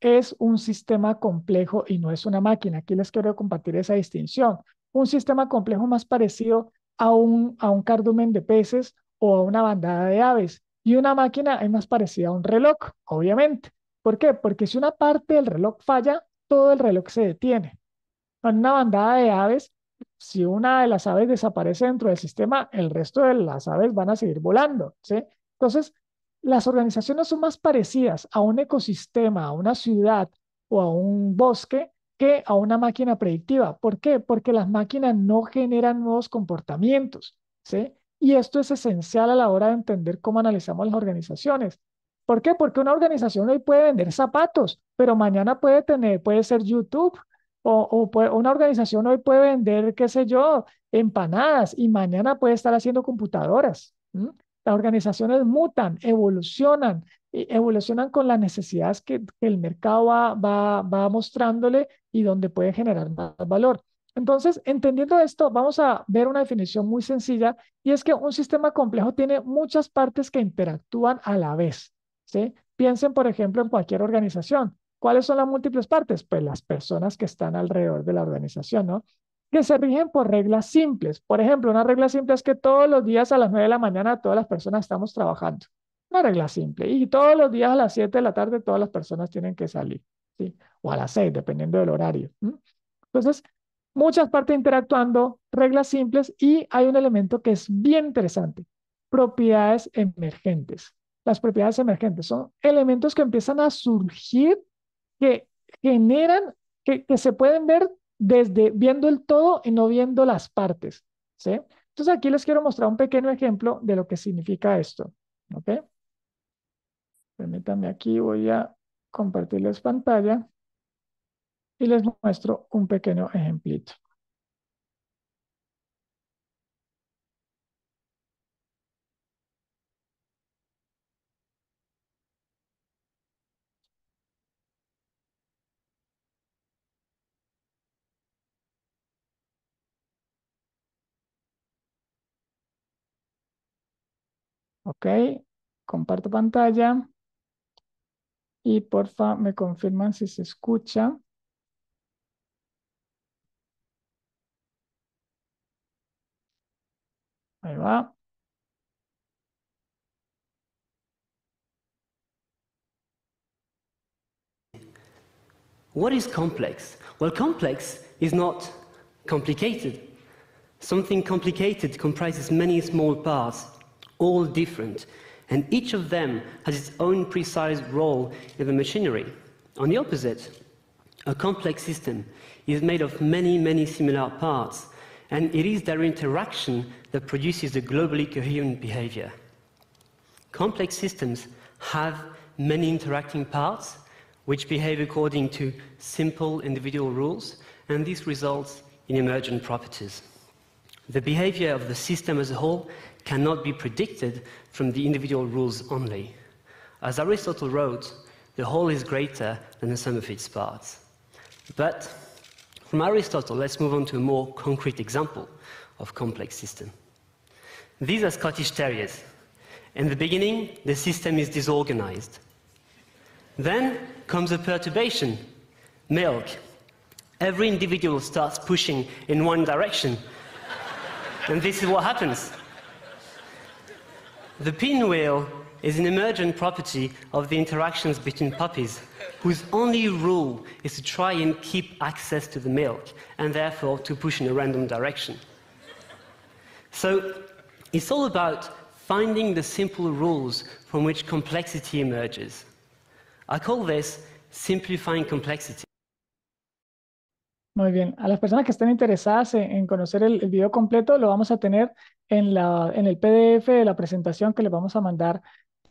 es un sistema complejo y no es una máquina. Aquí les quiero compartir esa distinción. Un sistema complejo más parecido a un, a un cardumen de peces o a una bandada de aves. Y una máquina es más parecida a un reloj, obviamente. ¿Por qué? Porque si una parte del reloj falla, todo el reloj se detiene. En una bandada de aves, si una de las aves desaparece dentro del sistema, el resto de las aves van a seguir volando, ¿sí? Entonces, las organizaciones son más parecidas a un ecosistema, a una ciudad o a un bosque que a una máquina predictiva. ¿Por qué? Porque las máquinas no generan nuevos comportamientos, ¿sí? Y esto es esencial a la hora de entender cómo analizamos las organizaciones. ¿Por qué? Porque una organización hoy puede vender zapatos, pero mañana puede tener, puede ser YouTube, o, una organización hoy puede vender, qué sé yo, empanadas, y mañana puede estar haciendo computadoras. Las organizaciones mutan, evolucionan, evolucionan con las necesidades que, el mercado va, va mostrándole y donde puede generar más valor. Entonces, entendiendo esto, vamos a ver una definición muy sencilla y es que un sistema complejo tiene muchas partes que interactúan a la vez. ¿sí? Piensen, por ejemplo, en cualquier organización. ¿Cuáles son las múltiples partes? Pues las personas que están alrededor de la organización, ¿no? Que se rigen por reglas simples. Por ejemplo, una regla simple es que todos los días a las 9 de la mañana todas las personas estamos trabajando. Una regla simple. Y todos los días a las 7 de la tarde todas las personas tienen que salir. ¿sí? O a las 6, dependiendo del horario. Entonces, muchas partes interactuando, reglas simples y hay un elemento que es bien interesante, propiedades emergentes. Las propiedades emergentes son elementos que empiezan a surgir, que generan, que, que se pueden ver desde viendo el todo y no viendo las partes. ¿sí? Entonces aquí les quiero mostrar un pequeño ejemplo de lo que significa esto. ¿ok? Permítanme aquí, voy a compartirles pantalla y les muestro un pequeño ejemplito. Ok, comparto pantalla y porfa me confirman si se escucha. What is complex? Well, complex is not complicated. Something complicated comprises many small parts, all different, and each of them has its own precise role in the machinery. On the opposite, a complex system is made of many, many similar parts, and it is their interaction that produces the globally coherent behavior. Complex systems have many interacting parts which behave according to simple individual rules, and this results in emergent properties. The behavior of the system as a whole cannot be predicted from the individual rules only. As Aristotle wrote, the whole is greater than the sum of its parts. But from Aristotle, let's move on to a more concrete example of complex system. These are Scottish Terriers. In the beginning, the system is disorganized. Then comes a perturbation, milk. Every individual starts pushing in one direction. and this is what happens. The pinwheel is an emergent property of the interactions between puppies, whose only rule is to try and keep access to the milk, and therefore to push in a random direction. So, it's all about finding the simple rules from which complexity emerges. I call this simplifying complexity. Muy bien. A las personas que estén interesadas en conocer el, el video completo, lo vamos a tener en, la, en el PDF de la presentación que les vamos a mandar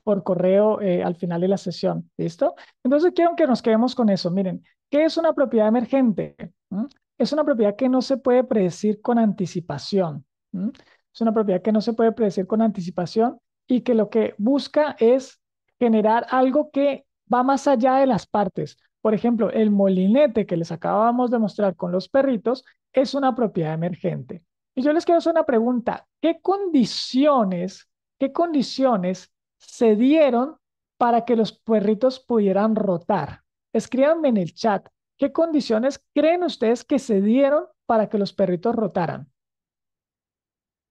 por correo eh, al final de la sesión. ¿Listo? Entonces quiero que nos quedemos con eso. Miren, ¿qué es una propiedad emergente? ¿Mm? Es una propiedad que no se puede predecir con anticipación. ¿Mm? Es una propiedad que no se puede predecir con anticipación y que lo que busca es generar algo que va más allá de las partes. Por ejemplo, el molinete que les acabamos de mostrar con los perritos es una propiedad emergente. Y yo les quiero hacer una pregunta. ¿Qué condiciones, qué condiciones se dieron para que los perritos pudieran rotar. Escríbanme en el chat, ¿qué condiciones creen ustedes que se dieron para que los perritos rotaran?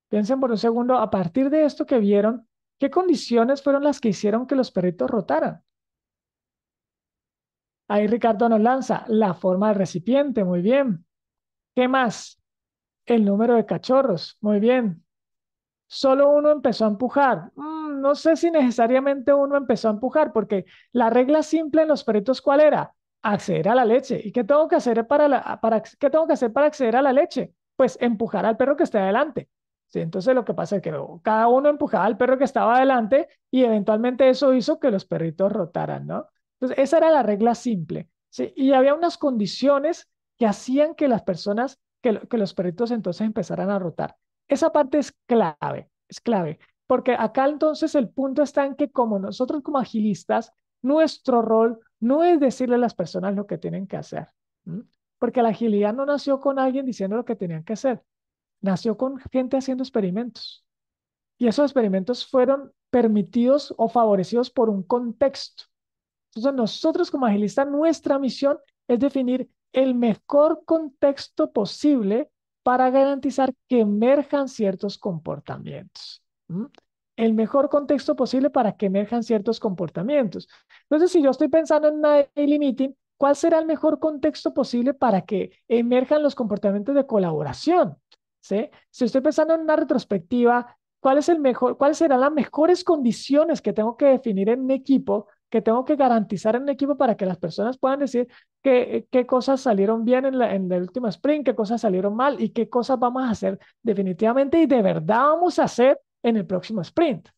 Piensen por un segundo, a partir de esto que vieron, ¿qué condiciones fueron las que hicieron que los perritos rotaran? Ahí Ricardo nos lanza la forma del recipiente, muy bien. ¿Qué más? El número de cachorros, muy bien solo uno empezó a empujar. Mm, no sé si necesariamente uno empezó a empujar, porque la regla simple en los perritos, ¿cuál era? Acceder a la leche. ¿Y qué tengo que hacer para, para, ¿qué tengo que hacer para acceder a la leche? Pues empujar al perro que esté adelante. ¿sí? Entonces lo que pasa es que cada uno empujaba al perro que estaba adelante y eventualmente eso hizo que los perritos rotaran, ¿no? Entonces esa era la regla simple. ¿sí? Y había unas condiciones que hacían que las personas, que los perritos entonces empezaran a rotar. Esa parte es clave, es clave, porque acá entonces el punto está en que como nosotros como agilistas, nuestro rol no es decirle a las personas lo que tienen que hacer, porque la agilidad no nació con alguien diciendo lo que tenían que hacer, nació con gente haciendo experimentos. Y esos experimentos fueron permitidos o favorecidos por un contexto. Entonces nosotros como agilistas, nuestra misión es definir el mejor contexto posible para garantizar que emerjan ciertos comportamientos. El mejor contexto posible para que emerjan ciertos comportamientos. Entonces, si yo estoy pensando en una daily meeting, ¿cuál será el mejor contexto posible para que emerjan los comportamientos de colaboración? ¿Sí? Si estoy pensando en una retrospectiva, ¿cuál ¿cuáles serán las mejores condiciones que tengo que definir en un equipo que tengo que garantizar en el equipo para que las personas puedan decir qué, qué cosas salieron bien en la, en el último sprint, qué cosas salieron mal y qué cosas vamos a hacer definitivamente y de verdad vamos a hacer en el próximo sprint.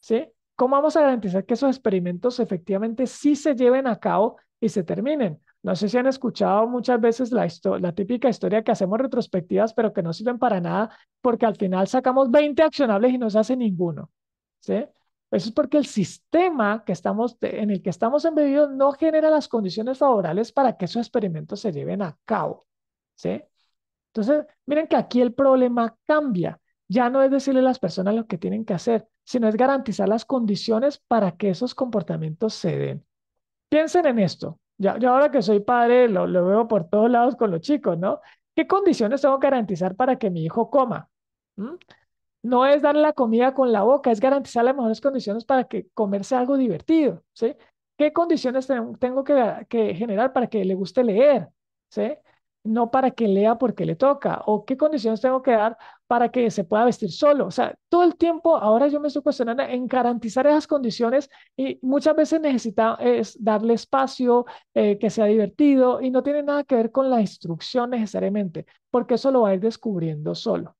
¿Sí? ¿Cómo vamos a garantizar que esos experimentos efectivamente sí se lleven a cabo y se terminen? No sé si han escuchado muchas veces la, la típica historia que hacemos retrospectivas, pero que no sirven para nada porque al final sacamos 20 accionables y no se hace ninguno. ¿Sí? Eso es porque el sistema en el que estamos embebidos no genera las condiciones favorables para que esos experimentos se lleven a cabo. ¿sí? Entonces, miren que aquí el problema cambia. Ya no es decirle a las personas lo que tienen que hacer, sino es garantizar las condiciones para que esos comportamientos se den. Piensen en esto. Ya, yo ahora que soy padre, lo, veo por todos lados con los chicos, ¿no? ¿Qué condiciones tengo que garantizar para que mi hijo coma? ¿Mm? no es darle la comida con la boca, es garantizar las mejores condiciones para que comerse algo divertido, ¿sí? ¿Qué condiciones tengo que, que generar para que le guste leer, ¿sí? No para que lea porque le toca, o qué condiciones tengo que dar para que se pueda vestir solo. O sea, todo el tiempo, ahora yo me estoy cuestionando en garantizar esas condiciones y muchas veces necesita es darle espacio, eh, que sea divertido y no tiene nada que ver con la instrucción necesariamente, porque eso lo va a ir descubriendo solo.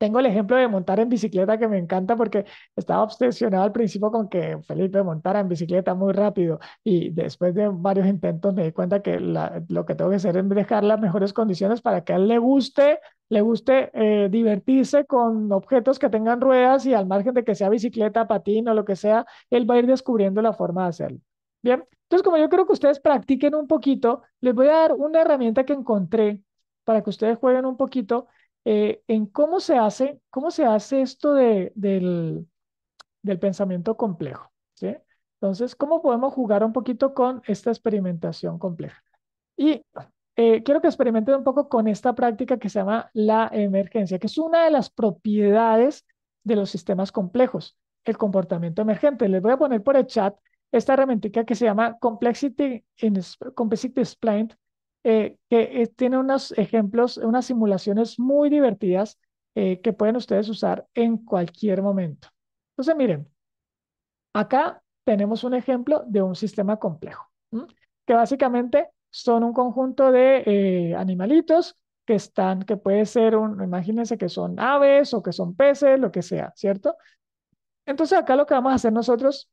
Tengo el ejemplo de montar en bicicleta que me encanta porque estaba obsesionado al principio con que Felipe montara en bicicleta muy rápido y después de varios intentos me di cuenta que lo que tengo que hacer es dejar las mejores condiciones para que a él le guste, le guste eh, divertirse con objetos que tengan ruedas y al margen de que sea bicicleta, patín o lo que sea, él va a ir descubriendo la forma de hacerlo. Bien, entonces como yo creo que ustedes practiquen un poquito, les voy a dar una herramienta que encontré para que ustedes jueguen un poquito eh, en cómo se hace, cómo se hace esto del, del, pensamiento complejo. Entonces, ¿cómo podemos jugar un poquito con esta experimentación compleja? Y eh, quiero que experimenten un poco con esta práctica que se llama la emergencia, que es una de las propiedades de los sistemas complejos, el comportamiento emergente. Les voy a poner por el chat esta herramienta que se llama Complexity, in, Complexity Explained, eh, que eh, tiene unos ejemplos, unas simulaciones muy divertidas eh, que pueden ustedes usar en cualquier momento. Entonces, miren, acá tenemos un ejemplo de un sistema complejo, que básicamente son un conjunto de animalitos que están, que puede ser, un, imagínense que son aves o que son peces, lo que sea, ¿cierto? Entonces acá lo que vamos a hacer nosotros,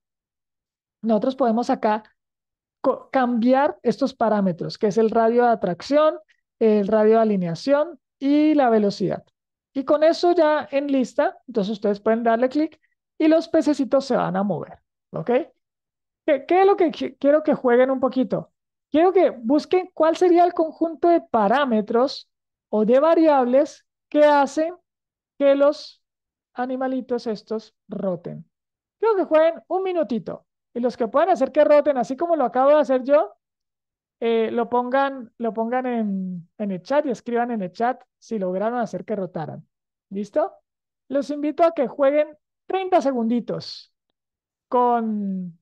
nosotros podemos acá cambiar estos parámetros, que es el radio de atracción, el radio de alineación y la velocidad. Y con eso ya en lista, entonces ustedes pueden darle clic y los pececitos se van a mover, ¿ok? ¿Qué, es lo que quiero que jueguen un poquito? Quiero que busquen cuál sería el conjunto de parámetros o de variables que hacen que los animalitos estos roten. Quiero que jueguen un minutito y los que puedan hacer que roten, así como lo acabo de hacer yo, eh, lo pongan, lo pongan en, el chat y escriban en el chat si lograron hacer que rotaran. ¿Listo? Los invito a que jueguen 30 segunditos con,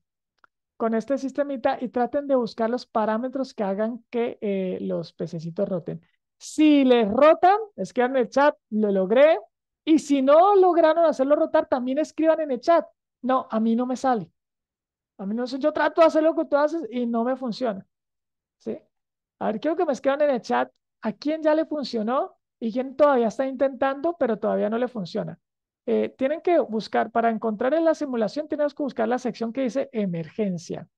con este sistemita y traten de buscar los parámetros que hagan que eh, los pececitos roten. Si les rotan, escriban en el chat, lo logré. Y si no lograron hacerlo rotar, también escriban en el chat. No, a mí no me sale. A mí no sé, yo trato de hacer lo que tú haces y no me funciona. ¿Sí? A ver, quiero que me escriban en el chat a quién ya le funcionó y quién todavía está intentando, pero todavía no le funciona. Eh, tienen que buscar, para encontrar en la simulación, tenemos que buscar la sección que dice emergencia.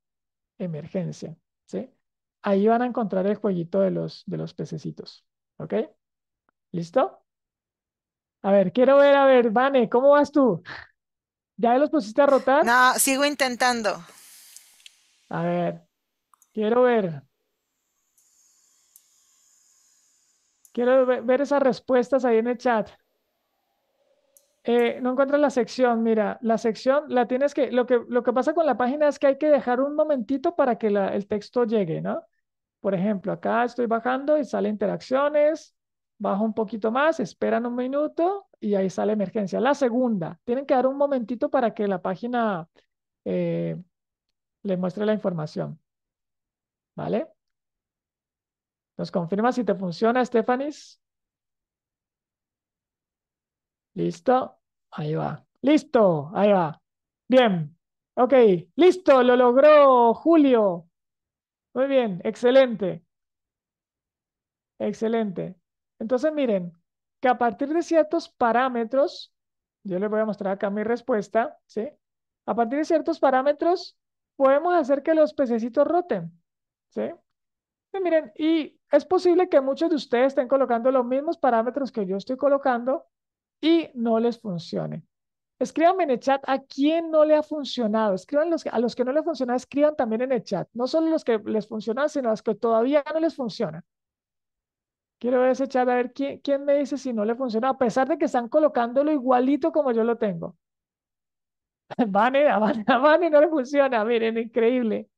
Emergencia, ¿sí? Ahí van a encontrar el jueguito de los, de los pececitos, ¿ok? ¿Listo? A ver, quiero ver, a ver, Vane, ¿cómo vas tú? ¿Ya los pusiste a rotar? No, sigo intentando. A ver, quiero ver. Quiero ver esas respuestas ahí en el chat. Eh, no encuentras la sección, mira, la sección la tienes que, lo que, lo que pasa con la página es que hay que dejar un momentito para que el texto llegue, ¿no? Por ejemplo, acá estoy bajando y sale interacciones, bajo un poquito más, esperan un minuto, y ahí sale emergencia. La segunda, tienen que dar un momentito para que la página eh, le muestre la información. ¿Vale? ¿Nos confirma si te funciona, Stefanis? ¿Listo? Ahí va. ¡Listo! Ahí va. Bien. Ok. ¡Listo! Lo logró Julio. Muy bien. Excelente. Excelente. Entonces, miren, que a partir de ciertos parámetros, yo les voy a mostrar acá mi respuesta, ¿sí? A partir de ciertos parámetros, podemos hacer que los pececitos roten, ¿sí? miren, y es posible que muchos de ustedes estén colocando los mismos parámetros que yo estoy colocando y no les funcione. Escríbanme en el chat a quién no le ha funcionado. Escriban los, a los que no le funcionado escriban también en el chat. No solo los que les funcionan, sino los que todavía no les funcionan. Quiero ver ese chat a ver quién, me dice si no le funciona, a pesar de que están colocándolo igualito como yo lo tengo. Vane, a no le funciona, miren, increíble.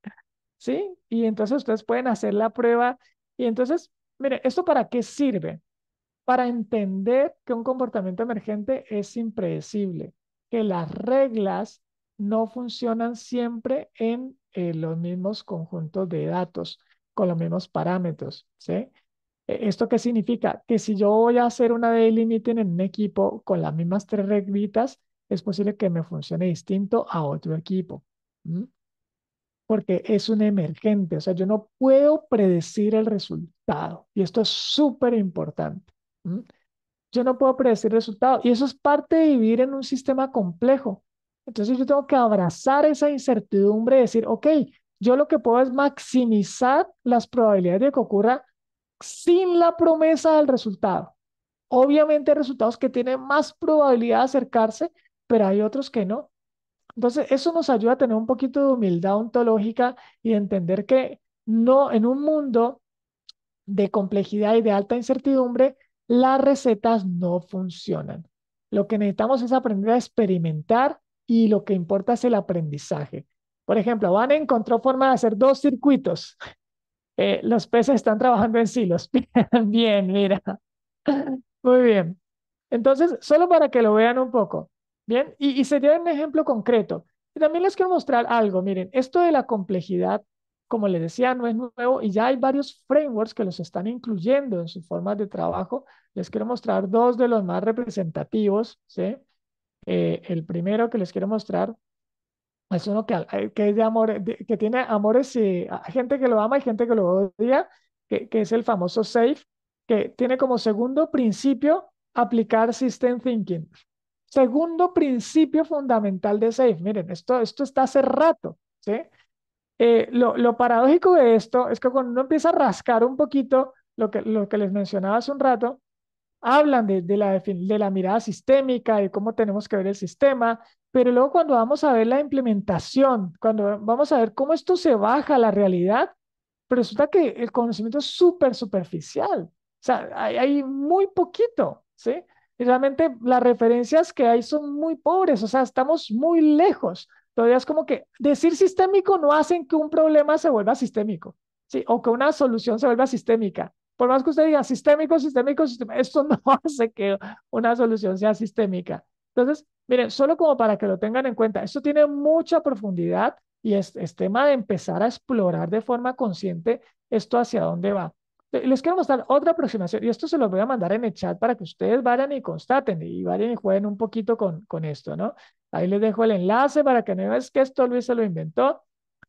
¿Sí? Y entonces ustedes pueden hacer la prueba. Y entonces, miren, ¿esto para qué sirve? Para entender que un comportamiento emergente es impredecible, que las reglas no funcionan siempre en eh, los mismos conjuntos de datos, con los mismos parámetros, ¿sí? E-, ¿Esto qué significa? Que si yo voy a hacer una daily en un equipo con las mismas tres reglitas, es posible que me funcione distinto a otro equipo. Porque es un emergente, o sea, yo no puedo predecir el resultado. Y esto es súper importante. Yo no puedo predecir el resultado. Y eso es parte de vivir en un sistema complejo. Entonces yo tengo que abrazar esa incertidumbre y decir, ok, yo lo que puedo es maximizar las probabilidades de que ocurra sin la promesa del resultado. Obviamente hay resultados que tienen más probabilidad de acercarse, pero hay otros que no. Entonces, eso nos ayuda a tener un poquito de humildad ontológica y entender que no en un mundo de complejidad y de alta incertidumbre, las recetas no funcionan. Lo que necesitamos es aprender a experimentar y lo que importa es el aprendizaje. Por ejemplo, Van encontró forma de hacer dos circuitos eh, los peces están trabajando en silos. bien, mira. Muy bien. Entonces, solo para que lo vean un poco. Bien, y, sería un ejemplo concreto. Y también les quiero mostrar algo. Miren, esto de la complejidad, como les decía, no es nuevo y ya hay varios frameworks que los están incluyendo en sus formas de trabajo. Les quiero mostrar dos de los más representativos. ¿sí? Eh, el primero que les quiero mostrar es uno que, eh, que es eh, de que tiene amores y eh, gente que lo ama y gente que lo odia, que, que es el famoso SAFE, que tiene como segundo principio aplicar System Thinking. Segundo principio fundamental de SAFE. Miren, esto, esto está hace rato, ¿sí? lo, lo, paradójico de esto es que cuando uno empieza a rascar un poquito lo que, lo que les mencionaba hace un rato, hablan de, de, la, de la mirada sistémica, y cómo tenemos que ver el sistema, pero luego cuando vamos a ver la implementación, cuando vamos a ver cómo esto se baja a la realidad, resulta que el conocimiento es súper superficial. O sea, hay, muy poquito, ¿sí? Y realmente las referencias que hay son muy pobres, o sea, estamos muy lejos. Todavía es como que decir sistémico no hace que un problema se vuelva sistémico, ¿sí? O que una solución se vuelva sistémica. Por más que usted diga sistémico, sistémico, sistémico, esto no hace que una solución sea sistémica. Entonces, miren, solo como para que lo tengan en cuenta, esto tiene mucha profundidad y es, tema de empezar a explorar de forma consciente esto hacia dónde va. Les quiero mostrar otra aproximación y esto se lo voy a mandar en el chat para que ustedes vayan y constaten y vayan y jueguen un poquito con, esto, ¿no? Ahí les dejo el enlace para que no veas que esto Luis se lo inventó.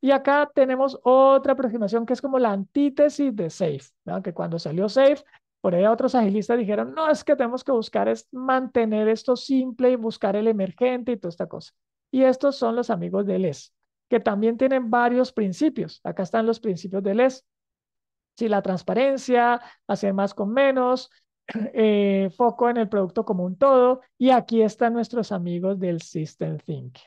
Y acá tenemos otra aproximación que es como la antítesis de SAFE, ¿no? que cuando salió SAFE por ahí otros agilistas dijeron, no, es que tenemos que buscar es mantener esto simple y buscar el emergente y toda esta cosa. Y estos son los amigos de LES, que también tienen varios principios. Acá están los principios de LES. Si sí, la transparencia, hacer más con menos, eh, foco en el producto como un todo. Y aquí están nuestros amigos del System Thinker.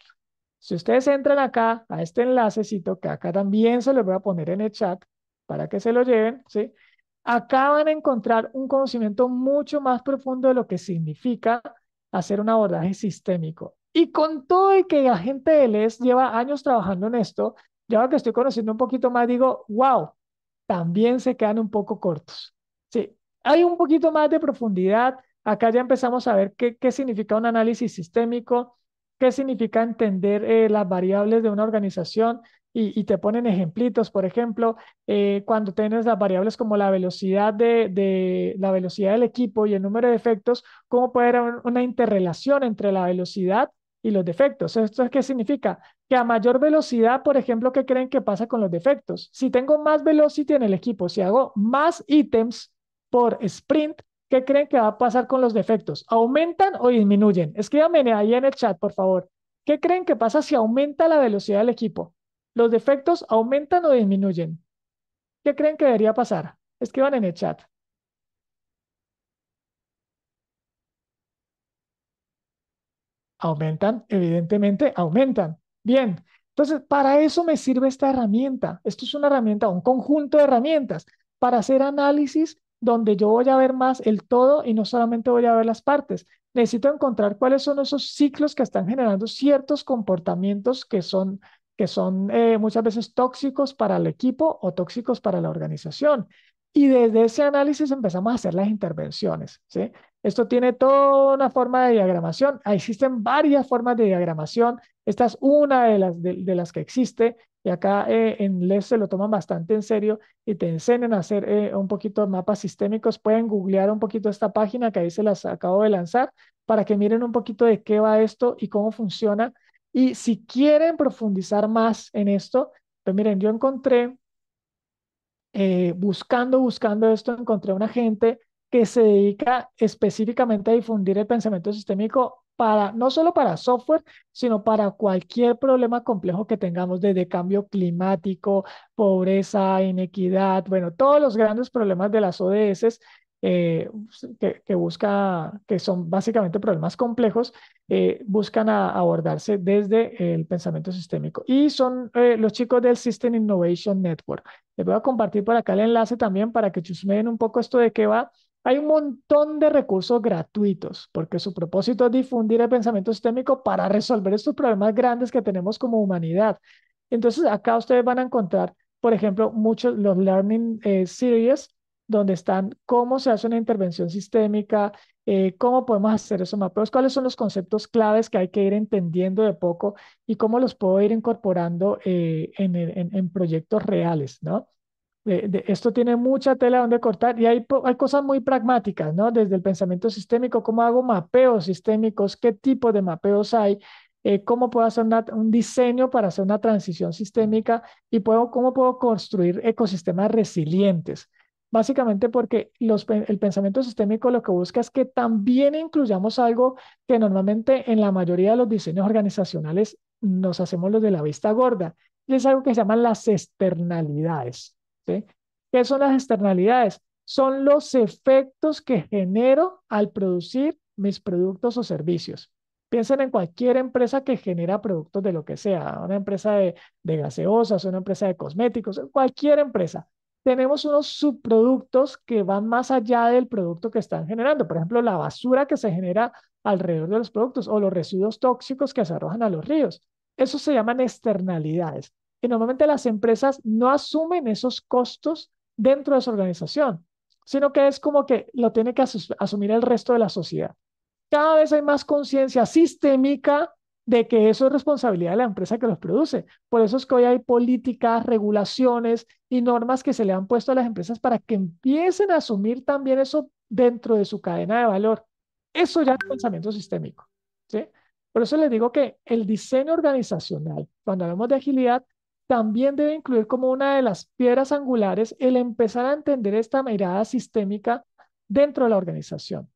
Si ustedes entran acá a este enlacecito, que acá también se los voy a poner en el chat para que se lo lleven, ¿sí? Acaban de a encontrar un conocimiento mucho más profundo de lo que significa hacer un abordaje sistémico. Y con todo el que la gente de LES lleva años trabajando en esto, yo que estoy conociendo un poquito más, digo, wow, también se quedan un poco cortos. Sí, hay un poquito más de profundidad. Acá ya empezamos a ver qué significa un análisis sistémico, qué significa entender eh, las variables de una organización y, te ponen ejemplitos. Por ejemplo, eh, cuando tienes las variables como la velocidad, de, la velocidad del equipo y el número de defectos, cómo puede haber una interrelación entre la velocidad y los defectos. ¿Esto es qué significa? Que a mayor velocidad, por ejemplo, ¿qué creen que pasa con los defectos? Si tengo más velocidad en el equipo, si hago más ítems por sprint, ¿Qué creen que va a pasar con los defectos? ¿Aumentan o disminuyen? Escríbanme ahí en el chat, por favor. ¿Qué creen que pasa si aumenta la velocidad del equipo? ¿Los defectos aumentan o disminuyen? ¿Qué creen que debería pasar? Escriban en el chat. Aumentan, evidentemente, aumentan. Bien, entonces para eso me sirve esta herramienta. Esto es una herramienta, un conjunto de herramientas para hacer análisis donde yo voy a ver más el todo y no solamente voy a ver las partes. Necesito encontrar cuáles son esos ciclos que están generando ciertos comportamientos que son, que son eh, muchas veces tóxicos para el equipo o tóxicos para la organización. Y desde ese análisis empezamos a hacer las intervenciones. ¿sí? Esto tiene toda una forma de diagramación. Existen varias formas de diagramación. Esta es una de las, de las que existe. Y acá eh, en LES se lo toman bastante en serio y te enseñan a hacer eh, un poquito mapas sistémicos. Pueden googlear un poquito esta página que ahí se las acabo de lanzar para que miren un poquito de qué va esto y cómo funciona. Y si quieren profundizar más en esto, pues miren, yo encontré, eh, buscando, buscando esto, encontré una gente que se dedica específicamente a difundir el pensamiento sistémico para, no solo para software, sino para cualquier problema complejo que tengamos, desde cambio climático, pobreza, inequidad, bueno, todos los grandes problemas de las ODS eh, que, que, busca, que son básicamente problemas complejos, eh, buscan abordarse desde el pensamiento sistémico. Y son eh, los chicos del System Innovation Network. Les voy a compartir por acá el enlace también para que chusmeen un poco esto de qué va hay un montón de recursos gratuitos porque su propósito es difundir el pensamiento sistémico para resolver estos problemas grandes que tenemos como humanidad. Entonces, acá ustedes van a encontrar, por ejemplo, muchos los Learning eh, Series, donde están cómo se hace una intervención sistémica, eh, cómo podemos hacer esos mapeos, cuáles son los conceptos claves que hay que ir entendiendo de poco y cómo los puedo ir incorporando eh, en, en proyectos reales, ¿no? esto tiene mucha tela donde cortar y hay, cosas muy pragmáticas, ¿no? Desde el pensamiento sistémico, ¿cómo hago mapeos sistémicos? ¿Qué tipo de mapeos hay? Eh, cómo puedo hacer un diseño para hacer una transición sistémica y cómo puedo construir ecosistemas resilientes. Básicamente porque el pensamiento sistémico lo que busca es que también incluyamos algo que normalmente en la mayoría de los diseños organizacionales nos hacemos los de la vista gorda, y es algo que se llaman las externalidades. ¿Qué son las externalidades? Son los efectos que genero al producir mis productos o servicios. Piensen en cualquier empresa que genera productos de lo que sea, una empresa de, de gaseosas, una empresa de cosméticos, cualquier empresa. Tenemos unos subproductos que van más allá del producto que están generando. Por ejemplo, la basura que se genera alrededor de los productos o los residuos tóxicos que se arrojan a los ríos. Eso se llaman externalidades normalmente las empresas no asumen esos costos dentro de su organización, sino que es como que lo tiene que asumir el resto de la sociedad. Cada vez hay más conciencia sistémica de que eso es responsabilidad de la empresa que los produce. Por eso es que hoy hay políticas, regulaciones y normas que se le han puesto a las empresas para que empiecen a asumir también eso dentro de su cadena de valor. Eso ya es pensamiento sistémico. ¿sí? Por eso les digo que el diseño organizacional, cuando hablamos de agilidad, también debe incluir como una de las piedras angulares el empezar a entender esta mirada sistémica dentro de la organización.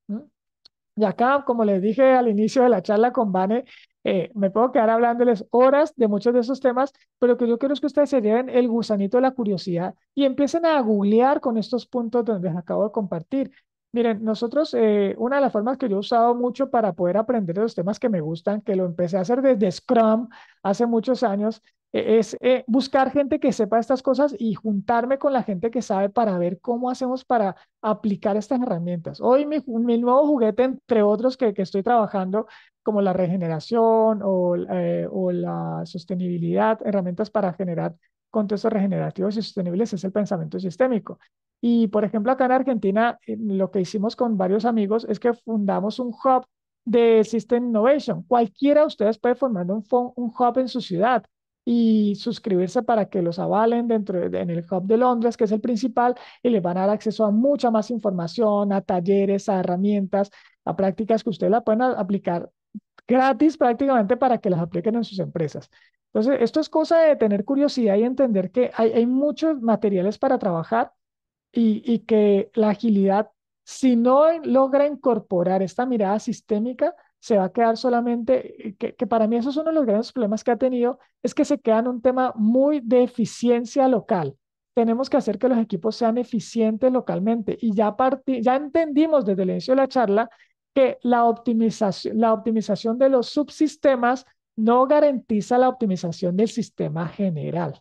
Y acá, como les dije al inicio de la charla con Vane, eh, me puedo quedar hablándoles horas de muchos de esos temas, pero lo que yo quiero es que ustedes se lleven el gusanito de la curiosidad y empiecen a googlear con estos puntos donde les acabo de compartir. Miren, nosotros, eh, una de las formas que yo he usado mucho para poder aprender de los temas que me gustan, que lo empecé a hacer desde Scrum hace muchos años, e, es eh, buscar gente que sepa estas cosas y juntarme con la gente que sabe para ver cómo hacemos para aplicar estas herramientas. Hoy mi, nuevo juguete, entre otros que, que, estoy trabajando, como la regeneración o, eh, o la sostenibilidad, herramientas para generar contextos regenerativos y sostenibles, es el pensamiento sistémico. Y, por ejemplo, acá en Argentina, eh, lo que hicimos con varios amigos es que fundamos un hub de System Innovation. Cualquiera de ustedes puede formar un, un hub en su ciudad y suscribirse para que los avalen dentro en el hub de Londres, que es el principal, y les van a dar acceso a mucha más información, a talleres, a herramientas, a prácticas que ustedes la pueden aplicar gratis prácticamente para que las apliquen en sus empresas. Entonces, esto es cosa de tener curiosidad y entender que hay, muchos materiales para trabajar y que la agilidad, si no logra incorporar esta mirada sistémica, se va a quedar solamente, eh, que, para mí eso es uno de los grandes problemas que ha tenido, es que se queda en un tema muy de eficiencia local. Tenemos que hacer que los equipos sean eficientes localmente y ya, ya entendimos desde el inicio de la charla que la optimización, la optimización de los subsistemas no garantiza la optimización del sistema general.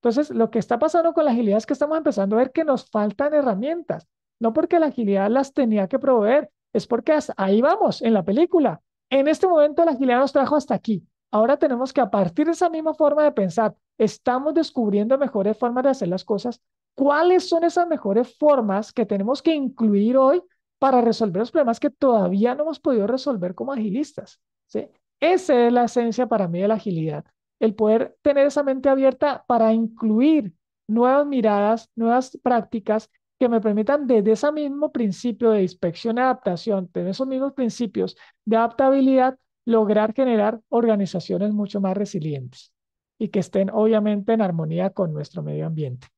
Entonces, lo que está pasando con la agilidad es que estamos empezando a ver que nos faltan herramientas, no porque la agilidad las tenía que proveer, es porque ahí vamos en la película. En este momento la agilidad nos trajo hasta aquí. Ahora tenemos que a partir de esa misma forma de pensar, estamos descubriendo mejores formas de hacer las cosas. ¿Cuáles son esas mejores formas que tenemos que incluir hoy para resolver los problemas que todavía no hemos podido resolver como agilistas? ¿sí? Esa es la esencia para mí de la agilidad, el poder tener esa mente abierta para incluir nuevas miradas, nuevas prácticas, que me permitan desde ese mismo principio de inspección y adaptación, desde esos mismos principios de adaptabilidad, lograr generar organizaciones mucho más resilientes y que estén obviamente en armonía con nuestro medio ambiente.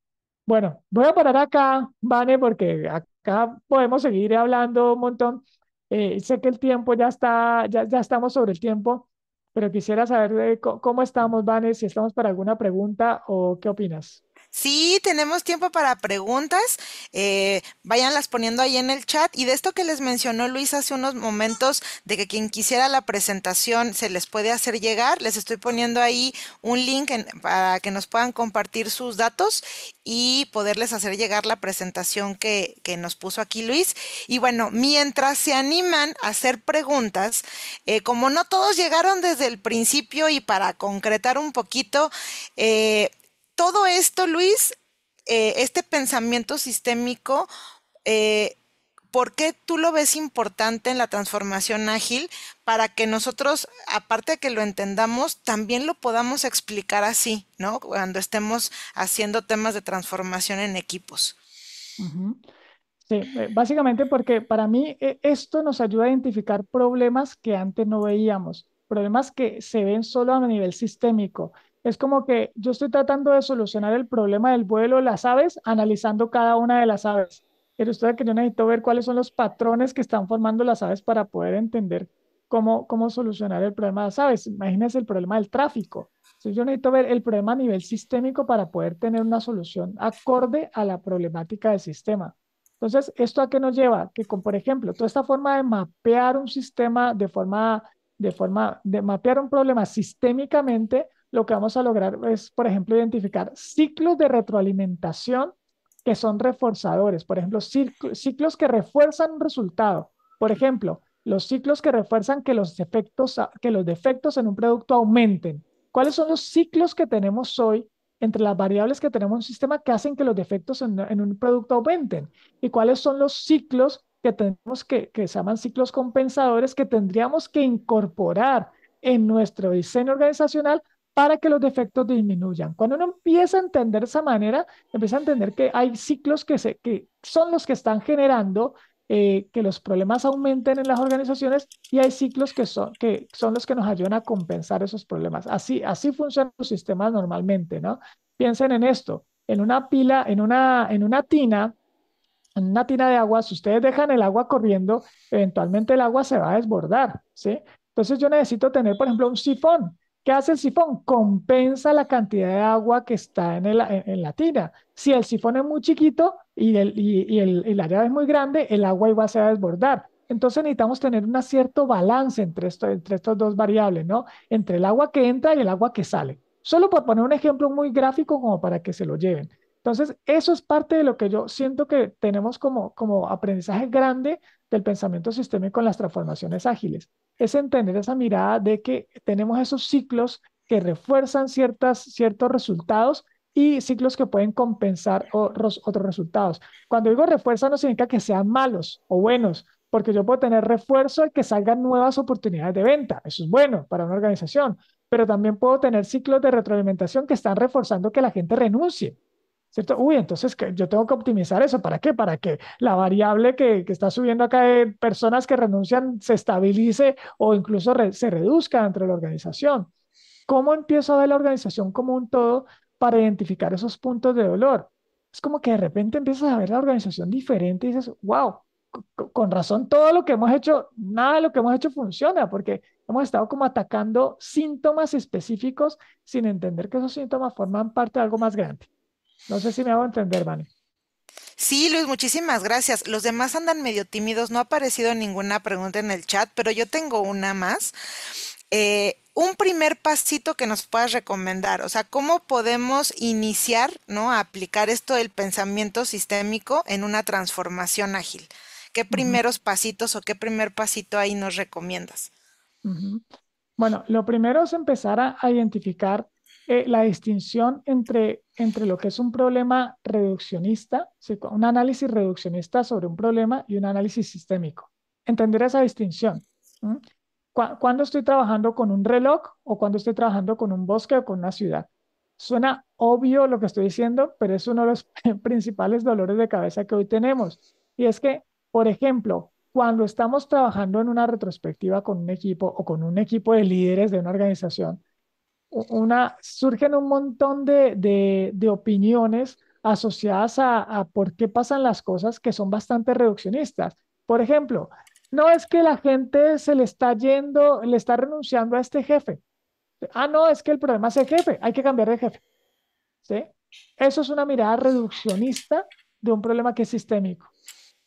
Bueno, voy a parar acá, Vane, porque acá podemos seguir hablando un montón. Eh, sé que el tiempo ya está, ya, estamos sobre el tiempo, pero quisiera saber de cómo estamos, Vane, si estamos para alguna pregunta o qué opinas. Sí, tenemos tiempo para preguntas. Eh, váyanlas poniendo ahí en el chat. Y de esto que les mencionó Luis hace unos momentos, de que quien quisiera la presentación se les puede hacer llegar, les estoy poniendo ahí un link para que nos puedan compartir sus datos y poderles hacer llegar la presentación que, que nos puso aquí Luis. Y bueno, mientras se animan a hacer preguntas, eh, como no todos llegaron desde el principio y para concretar un poquito, eh, todo esto, Luis, eh, este pensamiento sistémico, eh, ¿por qué tú lo ves importante en la transformación ágil para que nosotros, aparte de que lo entendamos, también lo podamos explicar así, ¿no? Cuando estemos haciendo temas de transformación en equipos. Sí, eh, básicamente porque para mí e, esto nos ayuda a identificar problemas que antes no veíamos, problemas que se ven solo a nivel sistémico, es como que yo estoy tratando de solucionar el problema del vuelo de las aves analizando cada una de las aves. Pero usted que yo necesito ver cuáles son los patrones que están formando las aves para poder entender cómo, cómo solucionar el problema de las aves. Imagínense el problema del tráfico. Entonces yo necesito ver el problema a nivel sistémico para poder tener una solución acorde a la problemática del sistema. Entonces, ¿esto a qué nos lleva? Que, con, por ejemplo, toda esta forma de mapear un sistema de forma, de forma, de mapear un problema sistémicamente lo que vamos a lograr es, por ejemplo, identificar ciclos de retroalimentación que son reforzadores, por ejemplo, ciclos que refuerzan un resultado. Por ejemplo, los ciclos que refuerzan que los, efectos, que los defectos en un producto aumenten. ¿Cuáles son los ciclos que tenemos hoy entre las variables que tenemos en un sistema que hacen que los defectos en, en un producto aumenten? ¿Y cuáles son los ciclos que tenemos que, que se llaman ciclos compensadores que tendríamos que incorporar en nuestro diseño organizacional para que los defectos disminuyan. Cuando uno empieza a entender esa manera, empieza a entender que hay ciclos que, se, que son los que están generando eh, que los problemas aumenten en las organizaciones y hay ciclos que son, que son los que nos ayudan a compensar esos problemas. Así, así funcionan los sistemas normalmente, ¿no? Piensen en esto, en una pila, en una, en una tina, en una tina de agua, si ustedes dejan el agua corriendo, eventualmente el agua se va a desbordar, ¿sí? Entonces yo necesito tener, por ejemplo, un sifón ¿Qué hace el sifón? Compensa la cantidad de agua que está en, el, en, la tina. Si el sifón es muy chiquito y el, y, área es muy grande, el agua igual se va a desbordar. Entonces necesitamos tener un cierto balance entre, esto, entre estos dos variables, ¿no? Entre el agua que entra y el agua que sale. Solo por poner un ejemplo muy gráfico como para que se lo lleven. Entonces, eso es parte de lo que yo siento que tenemos como, como aprendizaje grande del pensamiento sistémico en las transformaciones ágiles es entender esa mirada de que tenemos esos ciclos que refuerzan ciertas, ciertos resultados y ciclos que pueden compensar otros, resultados. Cuando digo refuerza no significa que sean malos o buenos, porque yo puedo tener refuerzo y que salgan nuevas oportunidades de venta. Eso es bueno para una organización, pero también puedo tener ciclos de retroalimentación que están reforzando que la gente renuncie ¿cierto? Uy, entonces que yo tengo que optimizar eso. ¿Para qué? Para que la variable que, que, está subiendo acá de personas que renuncian se estabilice o incluso se reduzca dentro de la organización. ¿Cómo empiezo a ver la organización como un todo para identificar esos puntos de dolor? Es como que de repente empiezas a ver la organización diferente y dices, wow, con razón todo lo que hemos hecho, nada de lo que hemos hecho funciona, porque hemos estado como atacando síntomas específicos sin entender que esos síntomas forman parte de algo más grande. No sé si me hago entender, Vane. Sí, Luis, muchísimas gracias. Los demás andan medio tímidos, no ha aparecido ninguna pregunta en el chat, pero yo tengo una más. Eh, un primer pasito que nos puedas recomendar, o sea, ¿cómo podemos iniciar, ¿no? A aplicar esto del pensamiento sistémico en una transformación ágil. ¿Qué primeros pasitos o qué primer pasito ahí nos recomiendas? Bueno, lo primero es empezar a identificar eh, la distinción entre, lo que es un problema reduccionista, un análisis reduccionista sobre un problema y un análisis sistémico. Entender esa distinción. cuando ¿Cuándo estoy trabajando con un reloj o cuando estoy trabajando con un bosque o con una ciudad? Suena obvio lo que estoy diciendo, pero es uno de los principales dolores de cabeza que hoy tenemos. Y es que, por ejemplo, cuando estamos trabajando en una retrospectiva con un equipo o con un equipo de líderes de una organización, una, surgen un montón de, opiniones asociadas a, por qué pasan las cosas que son bastante reduccionistas. Por ejemplo, no es que la gente se le está yendo, le está renunciando a este jefe. Ah, no, es que el problema es el jefe, hay que cambiar de jefe. Eso es una mirada reduccionista de un problema que es sistémico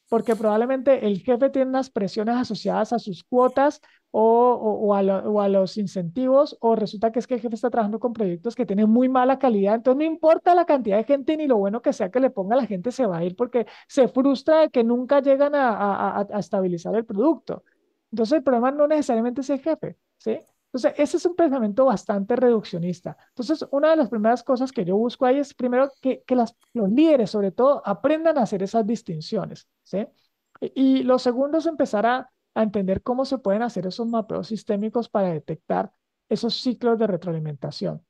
porque probablemente el jefe tiene unas presiones asociadas a sus cuotas o, a los incentivos, o resulta que es que el jefe está trabajando con proyectos que tienen muy mala calidad, entonces no importa la cantidad de gente ni lo bueno que sea que le ponga, la gente se va a ir porque se frustra de que nunca llegan a, a estabilizar el producto. Entonces el problema no necesariamente es el jefe, ¿sí? Entonces, ese es un pensamiento bastante reduccionista. Entonces, una de las primeras cosas que yo busco ahí es primero que, los líderes, sobre todo, aprendan a hacer esas distinciones, ¿sí? E, y, lo segundo es empezar a, a entender cómo se pueden hacer esos mapeos sistémicos para detectar esos ciclos de retroalimentación.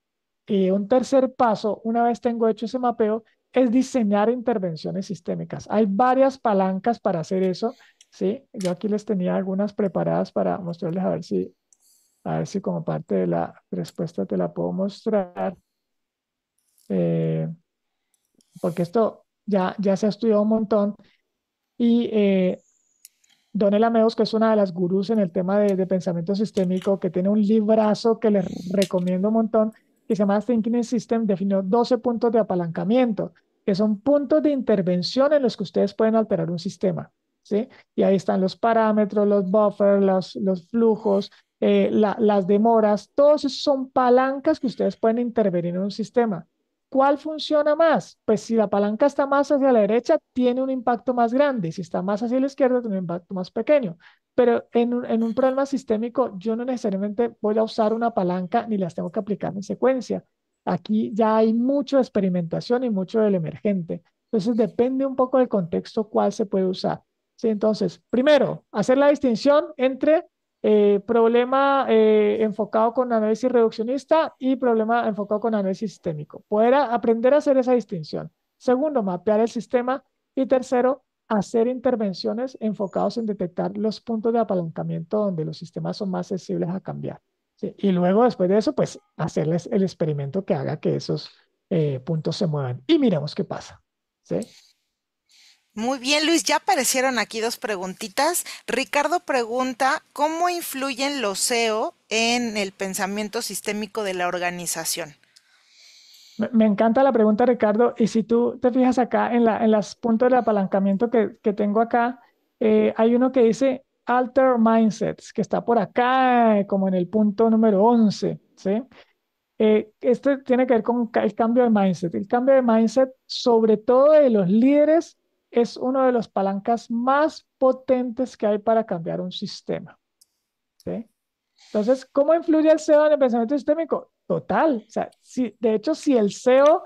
Y un tercer paso, una vez tengo hecho ese mapeo, es diseñar intervenciones sistémicas. Hay varias palancas para hacer eso, ¿sí? Yo aquí les tenía algunas preparadas para mostrarles a ver si a ver si como parte de la respuesta te la puedo mostrar. Eh, porque esto ya, ya se ha estudiado un montón. Y eh, Donela Meos, que es una de las gurús en el tema de, pensamiento sistémico, que tiene un librazo que les recomiendo un montón, que se llama Thinking System, definió 12 puntos de apalancamiento, que son puntos de intervención en los que ustedes pueden alterar un sistema. ¿sí? Y ahí están los parámetros, los buffers, los, los flujos, eh, las demoras, todos esos son palancas que ustedes pueden intervenir en un sistema. ¿Cuál funciona más? Pues si la palanca está más hacia la derecha, tiene un impacto más grande. Si está más hacia la izquierda, tiene un impacto más pequeño. Pero en un, en problema sistémico, yo no necesariamente voy a usar una palanca ni las tengo que aplicar en secuencia. Aquí ya hay mucha experimentación y mucho del emergente. Entonces depende un poco del contexto cuál se puede usar. ¿Sí? Entonces, primero, hacer la distinción entre eh, problema eh, enfocado con análisis reduccionista y problema enfocado con análisis sistémico. Poder aprender a hacer esa distinción. Segundo, mapear el sistema. Y tercero, hacer intervenciones enfocados en detectar los puntos de apalancamiento donde los sistemas son más sensibles a cambiar. Y luego, después de eso, pues hacerles el experimento que haga que esos eh, puntos se muevan. Y miremos qué pasa. ¿sí? Muy bien, Luis, ya aparecieron aquí dos preguntitas. Ricardo pregunta, ¿cómo influyen los SEO en el pensamiento sistémico de la organización? Me, encanta la pregunta, Ricardo. Y si tú te fijas acá en, las puntos de apalancamiento que, tengo acá, eh, hay uno que dice Alter Mindsets, que está por acá, como en el punto número 11, ¿sí? Eh, esto tiene que ver con el cambio de mindset. El cambio de mindset, sobre todo de los líderes, es uno de los palancas más potentes que hay para cambiar un sistema. Entonces, ¿cómo influye el SEO en el pensamiento sistémico? Total. si, de hecho, si el SEO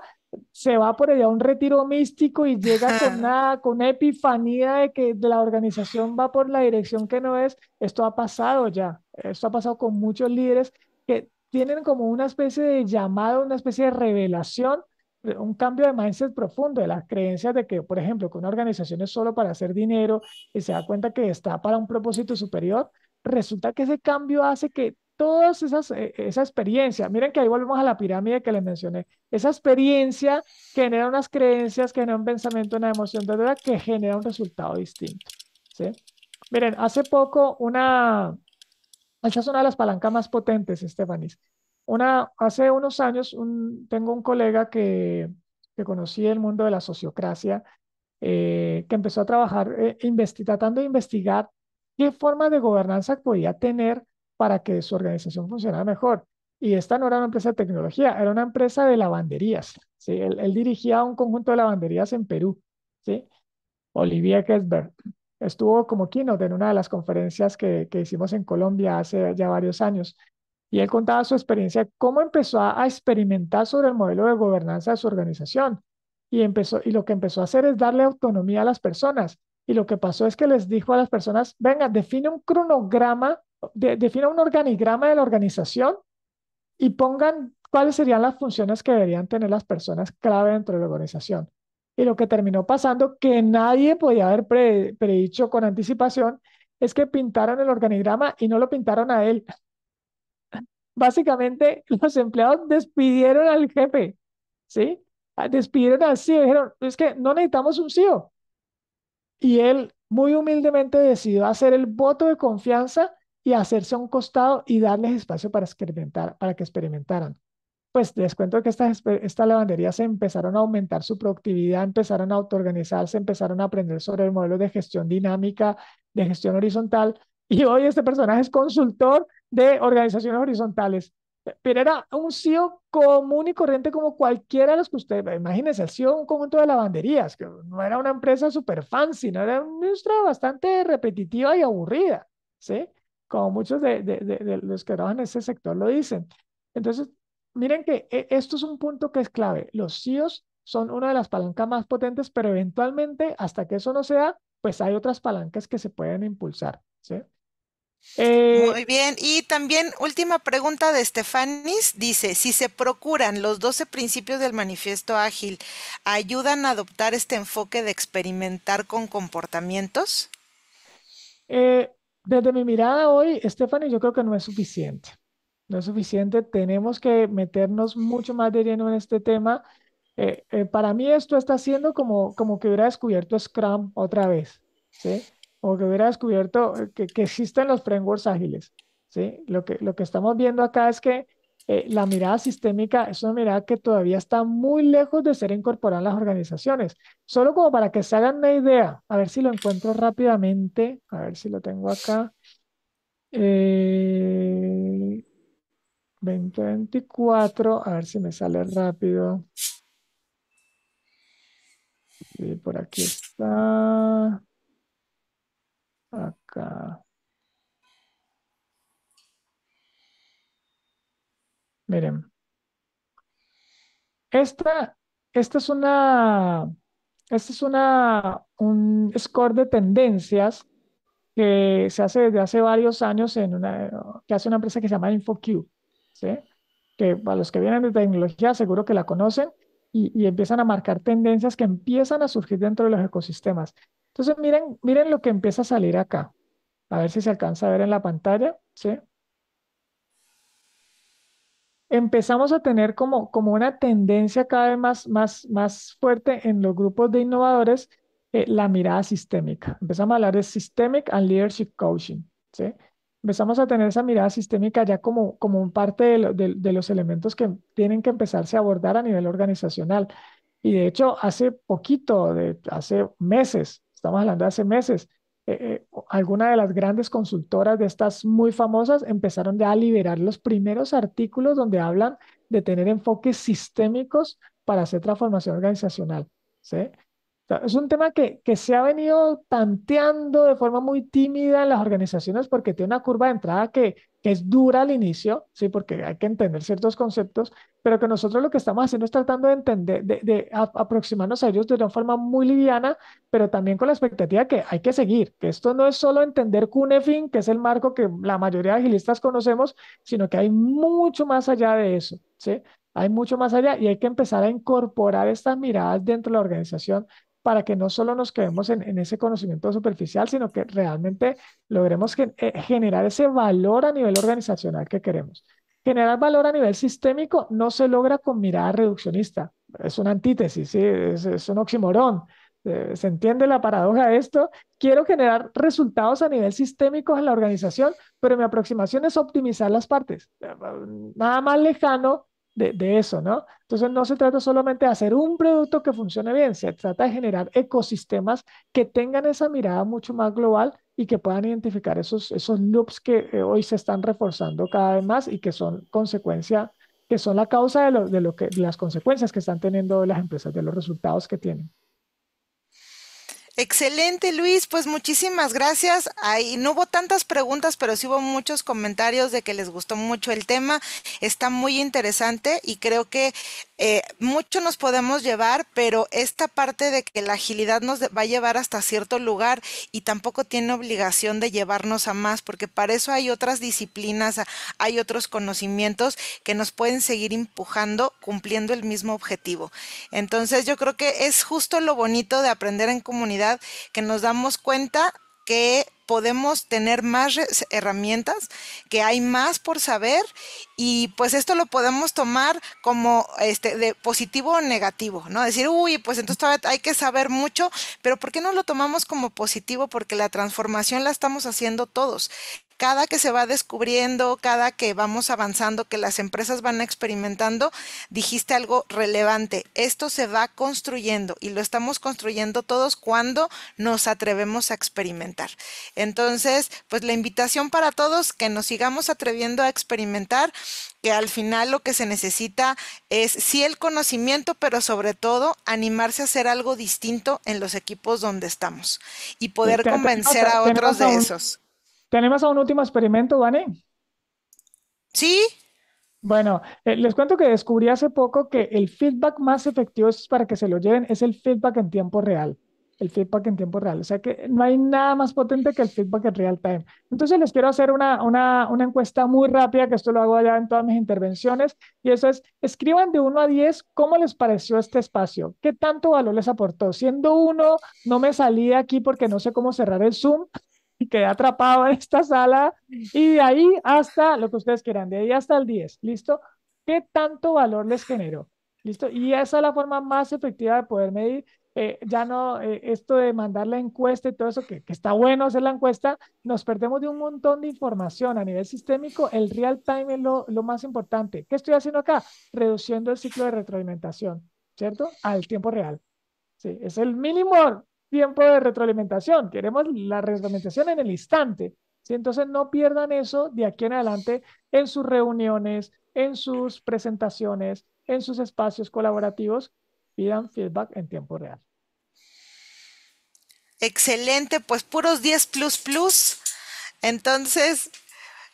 se va por allá a un retiro místico y llega con con una epifanía de que la organización va por la dirección que no es, esto ha pasado ya. Esto ha pasado con muchos líderes que tienen como una especie de llamado, una especie de revelación eh, un cambio de mindset profundo de las creencias de que, por ejemplo, que una organización es solo para hacer dinero y se da cuenta que está para un propósito superior, resulta que ese cambio hace que todas esas eh, esa experiencia, miren que ahí volvemos a la pirámide que les mencioné, esa experiencia genera unas creencias, genera un pensamiento, una emoción de verdad que genera un resultado distinto. ¿sí? Miren, hace poco una, esa es una de las palancas más potentes, Estefanis, hace unos años tengo un colega que, que conocí el mundo de la sociocracia, eh, que empezó a trabajar eh, tratando de investigar qué forma de gobernanza podía tener para que su organización funcionara mejor. Y esta no era una empresa de tecnología, era una empresa de lavanderías. ¿sí? Él, dirigía un conjunto de lavanderías en Perú. ¿sí? Olivia Kessberg estuvo como keynote en una de las conferencias que, que hicimos en Colombia hace ya varios años y él contaba su experiencia, cómo empezó a, experimentar sobre el modelo de gobernanza de su organización. Y, empezó, y lo que empezó a hacer es darle autonomía a las personas. Y lo que pasó es que les dijo a las personas, venga, define un cronograma, define un organigrama de la organización y pongan cuáles serían las funciones que deberían tener las personas clave dentro de la organización. Y lo que terminó pasando, que nadie podía haber predicho con anticipación, es que pintaron el organigrama y no lo pintaron a él, básicamente los empleados despidieron al jefe, ¿sí? Ah, despidieron al CEO, dijeron, es que no necesitamos un CEO. Y él muy humildemente decidió hacer el voto de confianza y hacerse a un costado y darles espacio para, experimentar, para que experimentaran. Pues les cuento que estas, estas lavanderías empezaron a aumentar su productividad, empezaron a autoorganizarse, empezaron a aprender sobre el modelo de gestión dinámica, de gestión horizontal, y hoy este personaje es consultor de organizaciones horizontales. Pero era un CEO común y corriente como cualquiera de los que ustedes... imagínense, el CEO de un conjunto de lavanderías, que no era una empresa súper fancy, no era una industria bastante repetitiva y aburrida, ¿sí? Como muchos de, de, de los que trabajan en ese sector lo dicen. Entonces, miren que eh, esto es un punto que es clave. Los CEOs son una de las palancas más potentes, pero eventualmente, hasta que eso no sea, pues hay otras palancas que se pueden impulsar, ¿sí? Eh, Muy bien. Y también última pregunta de Stefanis. Dice, si se procuran los 12 principios del manifiesto ágil, ¿ayudan a adoptar este enfoque de experimentar con comportamientos? Eh, desde mi mirada hoy, Stephanie, yo creo que no es suficiente. No es suficiente. Tenemos que meternos mucho más de lleno en este tema. Eh, para mí esto está siendo como, como que hubiera descubierto Scrum otra vez. ¿sí? o que hubiera descubierto que, existen los frameworks ágiles. ¿sí? Lo, que, lo que estamos viendo acá es que eh, la mirada sistémica es una mirada que todavía está muy lejos de ser incorporada en las organizaciones. Solo como para que se hagan una idea, a ver si lo encuentro rápidamente, a ver si lo tengo acá. 2024, eh, a ver si me sale rápido. por aquí está acá. Miren. Esta, esta es una, esta es una, un score de tendencias que se hace desde hace varios años en una, que hace una empresa que se llama InfoQ, ¿sí? que para los que vienen de tecnología seguro que la conocen y, y empiezan a marcar tendencias que empiezan a surgir dentro de los ecosistemas. Entonces miren, miren lo que empieza a salir acá. A ver si se alcanza a ver en la pantalla. ¿sí? Empezamos a tener como, como una tendencia cada vez más, más, más fuerte en los grupos de innovadores eh, la mirada sistémica. Empezamos a hablar de Systemic and Leadership Coaching. ¿sí? Empezamos a tener esa mirada sistémica ya como, como parte de, los elementos que tienen que empezarse a abordar a nivel organizacional. Y de hecho, hace poquito, de, hace meses, estamos hablando de hace meses, eh, eh de las grandes consultoras de estas muy famosas empezaron ya a liberar los primeros artículos donde hablan de tener enfoques sistémicos para hacer transformación organizacional. es un tema que, que se ha venido tanteando de forma muy tímida en las organizaciones porque tiene una curva de entrada que que es dura al inicio, ¿sí? porque hay que entender ciertos conceptos, pero que nosotros lo que estamos haciendo es tratando de entender, de, aproximarnos a ellos de una forma muy liviana, pero también con la expectativa que hay que seguir, que esto no es solo entender Cunefin, que es el marco que la mayoría de agilistas conocemos, sino que hay mucho más allá de eso, ¿sí? Hay mucho más allá y hay que empezar a incorporar estas miradas dentro de la organización para que no solo nos quedemos en, ese conocimiento superficial, sino que realmente logremos eh, generar ese valor a nivel organizacional que queremos. Generar valor a nivel sistémico no se logra con mirada reduccionista. Es una antítesis, es, un oximorón. Eh, ¿Se entiende la paradoja de esto? Quiero generar resultados a nivel sistémico en la organización, pero mi aproximación es optimizar las partes. Eh, nada más lejano de, eso, ¿no? Entonces no se trata solamente de hacer un producto que funcione bien, se trata de generar ecosistemas que tengan esa mirada mucho más global y que puedan identificar esos, esos loops que eh, hoy se están reforzando cada vez más y que son consecuencia, que son la causa de, lo, que, de las consecuencias que están teniendo las empresas, de los resultados que tienen. Excelente, Luis. Pues muchísimas gracias. Ahí no hubo tantas preguntas, pero sí hubo muchos comentarios de que les gustó mucho el tema. Está muy interesante y creo que eh, mucho nos podemos llevar, pero esta parte de que la agilidad nos va a llevar hasta cierto lugar y tampoco tiene obligación de llevarnos a más, porque para eso hay otras disciplinas, hay otros conocimientos que nos pueden seguir empujando cumpliendo el mismo objetivo. Entonces yo creo que es justo lo bonito de aprender en comunidad que nos damos cuenta que podemos tener más herramientas, que hay más por saber y pues esto lo podemos tomar como este de positivo o negativo, ¿no? Decir, uy, pues entonces todavía hay que saber mucho, pero ¿por qué no lo tomamos como positivo? Porque la transformación la estamos haciendo todos cada que se va descubriendo, cada que vamos avanzando, que las empresas van experimentando, dijiste algo relevante. Esto se va construyendo y lo estamos construyendo todos cuando nos atrevemos a experimentar. Entonces, pues la invitación para todos que nos sigamos atreviendo a experimentar, que al final lo que se necesita es sí el conocimiento, pero sobre todo animarse a hacer algo distinto en los equipos donde estamos y poder convencer a otros de esos. Tenemos a un último experimento, Vani? Sí. Bueno, eh, les cuento que descubrí hace poco que el feedback más efectivo para que se lo lleven es el feedback en tiempo real. El feedback en tiempo real. O sea que no hay nada más potente que el feedback en real time. Entonces les quiero hacer una, encuesta muy rápida, que esto lo hago allá en todas mis intervenciones, y eso es, escriban de 1 a 10 cómo les pareció este espacio, qué tanto valor les aportó. Siendo uno, no me salí aquí porque no sé cómo cerrar el Zoom. quedé atrapado en esta sala y de ahí hasta lo que ustedes quieran, de ahí hasta el 10, ¿listo? ¿Qué tanto valor les generó? ¿Listo? Y esa es la forma más efectiva de poder medir. Eh, ya no, eh, esto de mandar la encuesta y todo eso, que, está bueno hacer la encuesta, nos perdemos de un montón de información a nivel sistémico. El real time es lo, lo más importante. ¿Qué estoy haciendo acá? Reduciendo el ciclo de retroalimentación, ¿cierto? Al tiempo real. Sí, es el mínimo tiempo de retroalimentación, queremos la retroalimentación en el instante. Entonces no pierdan eso de aquí en adelante en sus reuniones, en sus presentaciones, en sus espacios colaborativos, pidan feedback en tiempo real. Excelente, pues puros 10 plus plus. Entonces,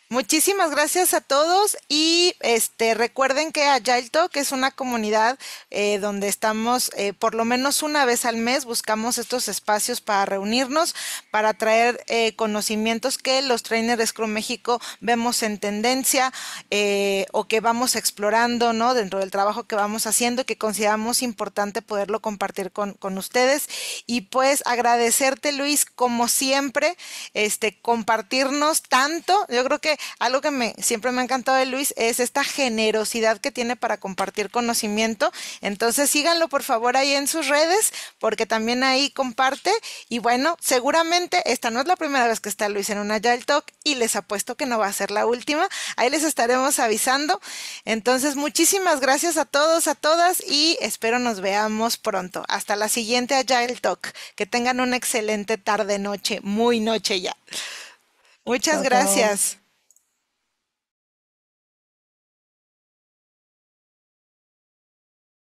Muchísimas gracias a todos y este recuerden que Agile Talk es una comunidad eh, donde estamos eh, por lo menos una vez al mes buscamos estos espacios para reunirnos, para traer eh, conocimientos que los trainers de México vemos en tendencia o que vamos explorando, ¿no? Dentro del trabajo que vamos haciendo y que consideramos importante poderlo compartir con, con ustedes y pues agradecerte Luis como siempre, este compartirnos tanto. Yo creo que algo que siempre me ha encantado de Luis es esta generosidad que tiene para compartir conocimiento. Entonces síganlo por favor ahí en sus redes porque también ahí comparte. Y bueno, seguramente esta no es la primera vez que está Luis en un Agile Talk y les apuesto que no va a ser la última. Ahí les estaremos avisando. Entonces muchísimas gracias a todos, a todas y espero nos veamos pronto. Hasta la siguiente Agile Talk. Que tengan una excelente tarde, noche, muy noche ya. Muchas gracias.